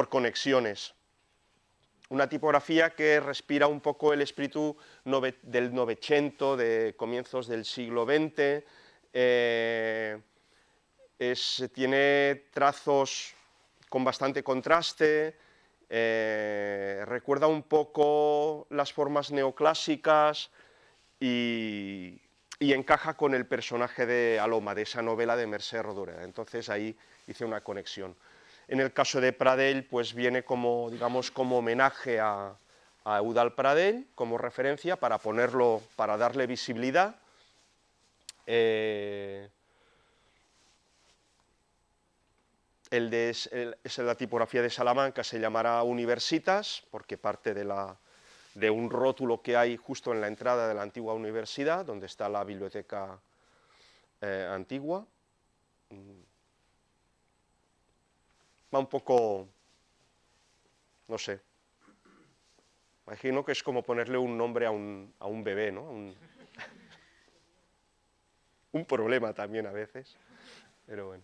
Speaker 2: conexiones. Una tipografía que respira un poco el espíritu del Novecento, de comienzos del siglo XX. Eh, tiene trazos con bastante contraste, eh, recuerda un poco las formas neoclásicas y, encaja con el personaje de Aloma, de esa novela de Merced Rodoreda. Entonces ahí hice una conexión. En el caso de Pradell, pues viene como, digamos, como homenaje a, Eudal Pradell, como referencia, para ponerlo, para darle visibilidad. Eh, El de, es, la tipografía de Salamanca, se llamará Universitas, porque parte de, un rótulo que hay justo en la entrada de la antigua universidad, donde está la biblioteca eh, antigua. Mm. Va un poco, no sé, imagino que es como ponerle un nombre a un, bebé, ¿no? un problema también a veces, pero bueno.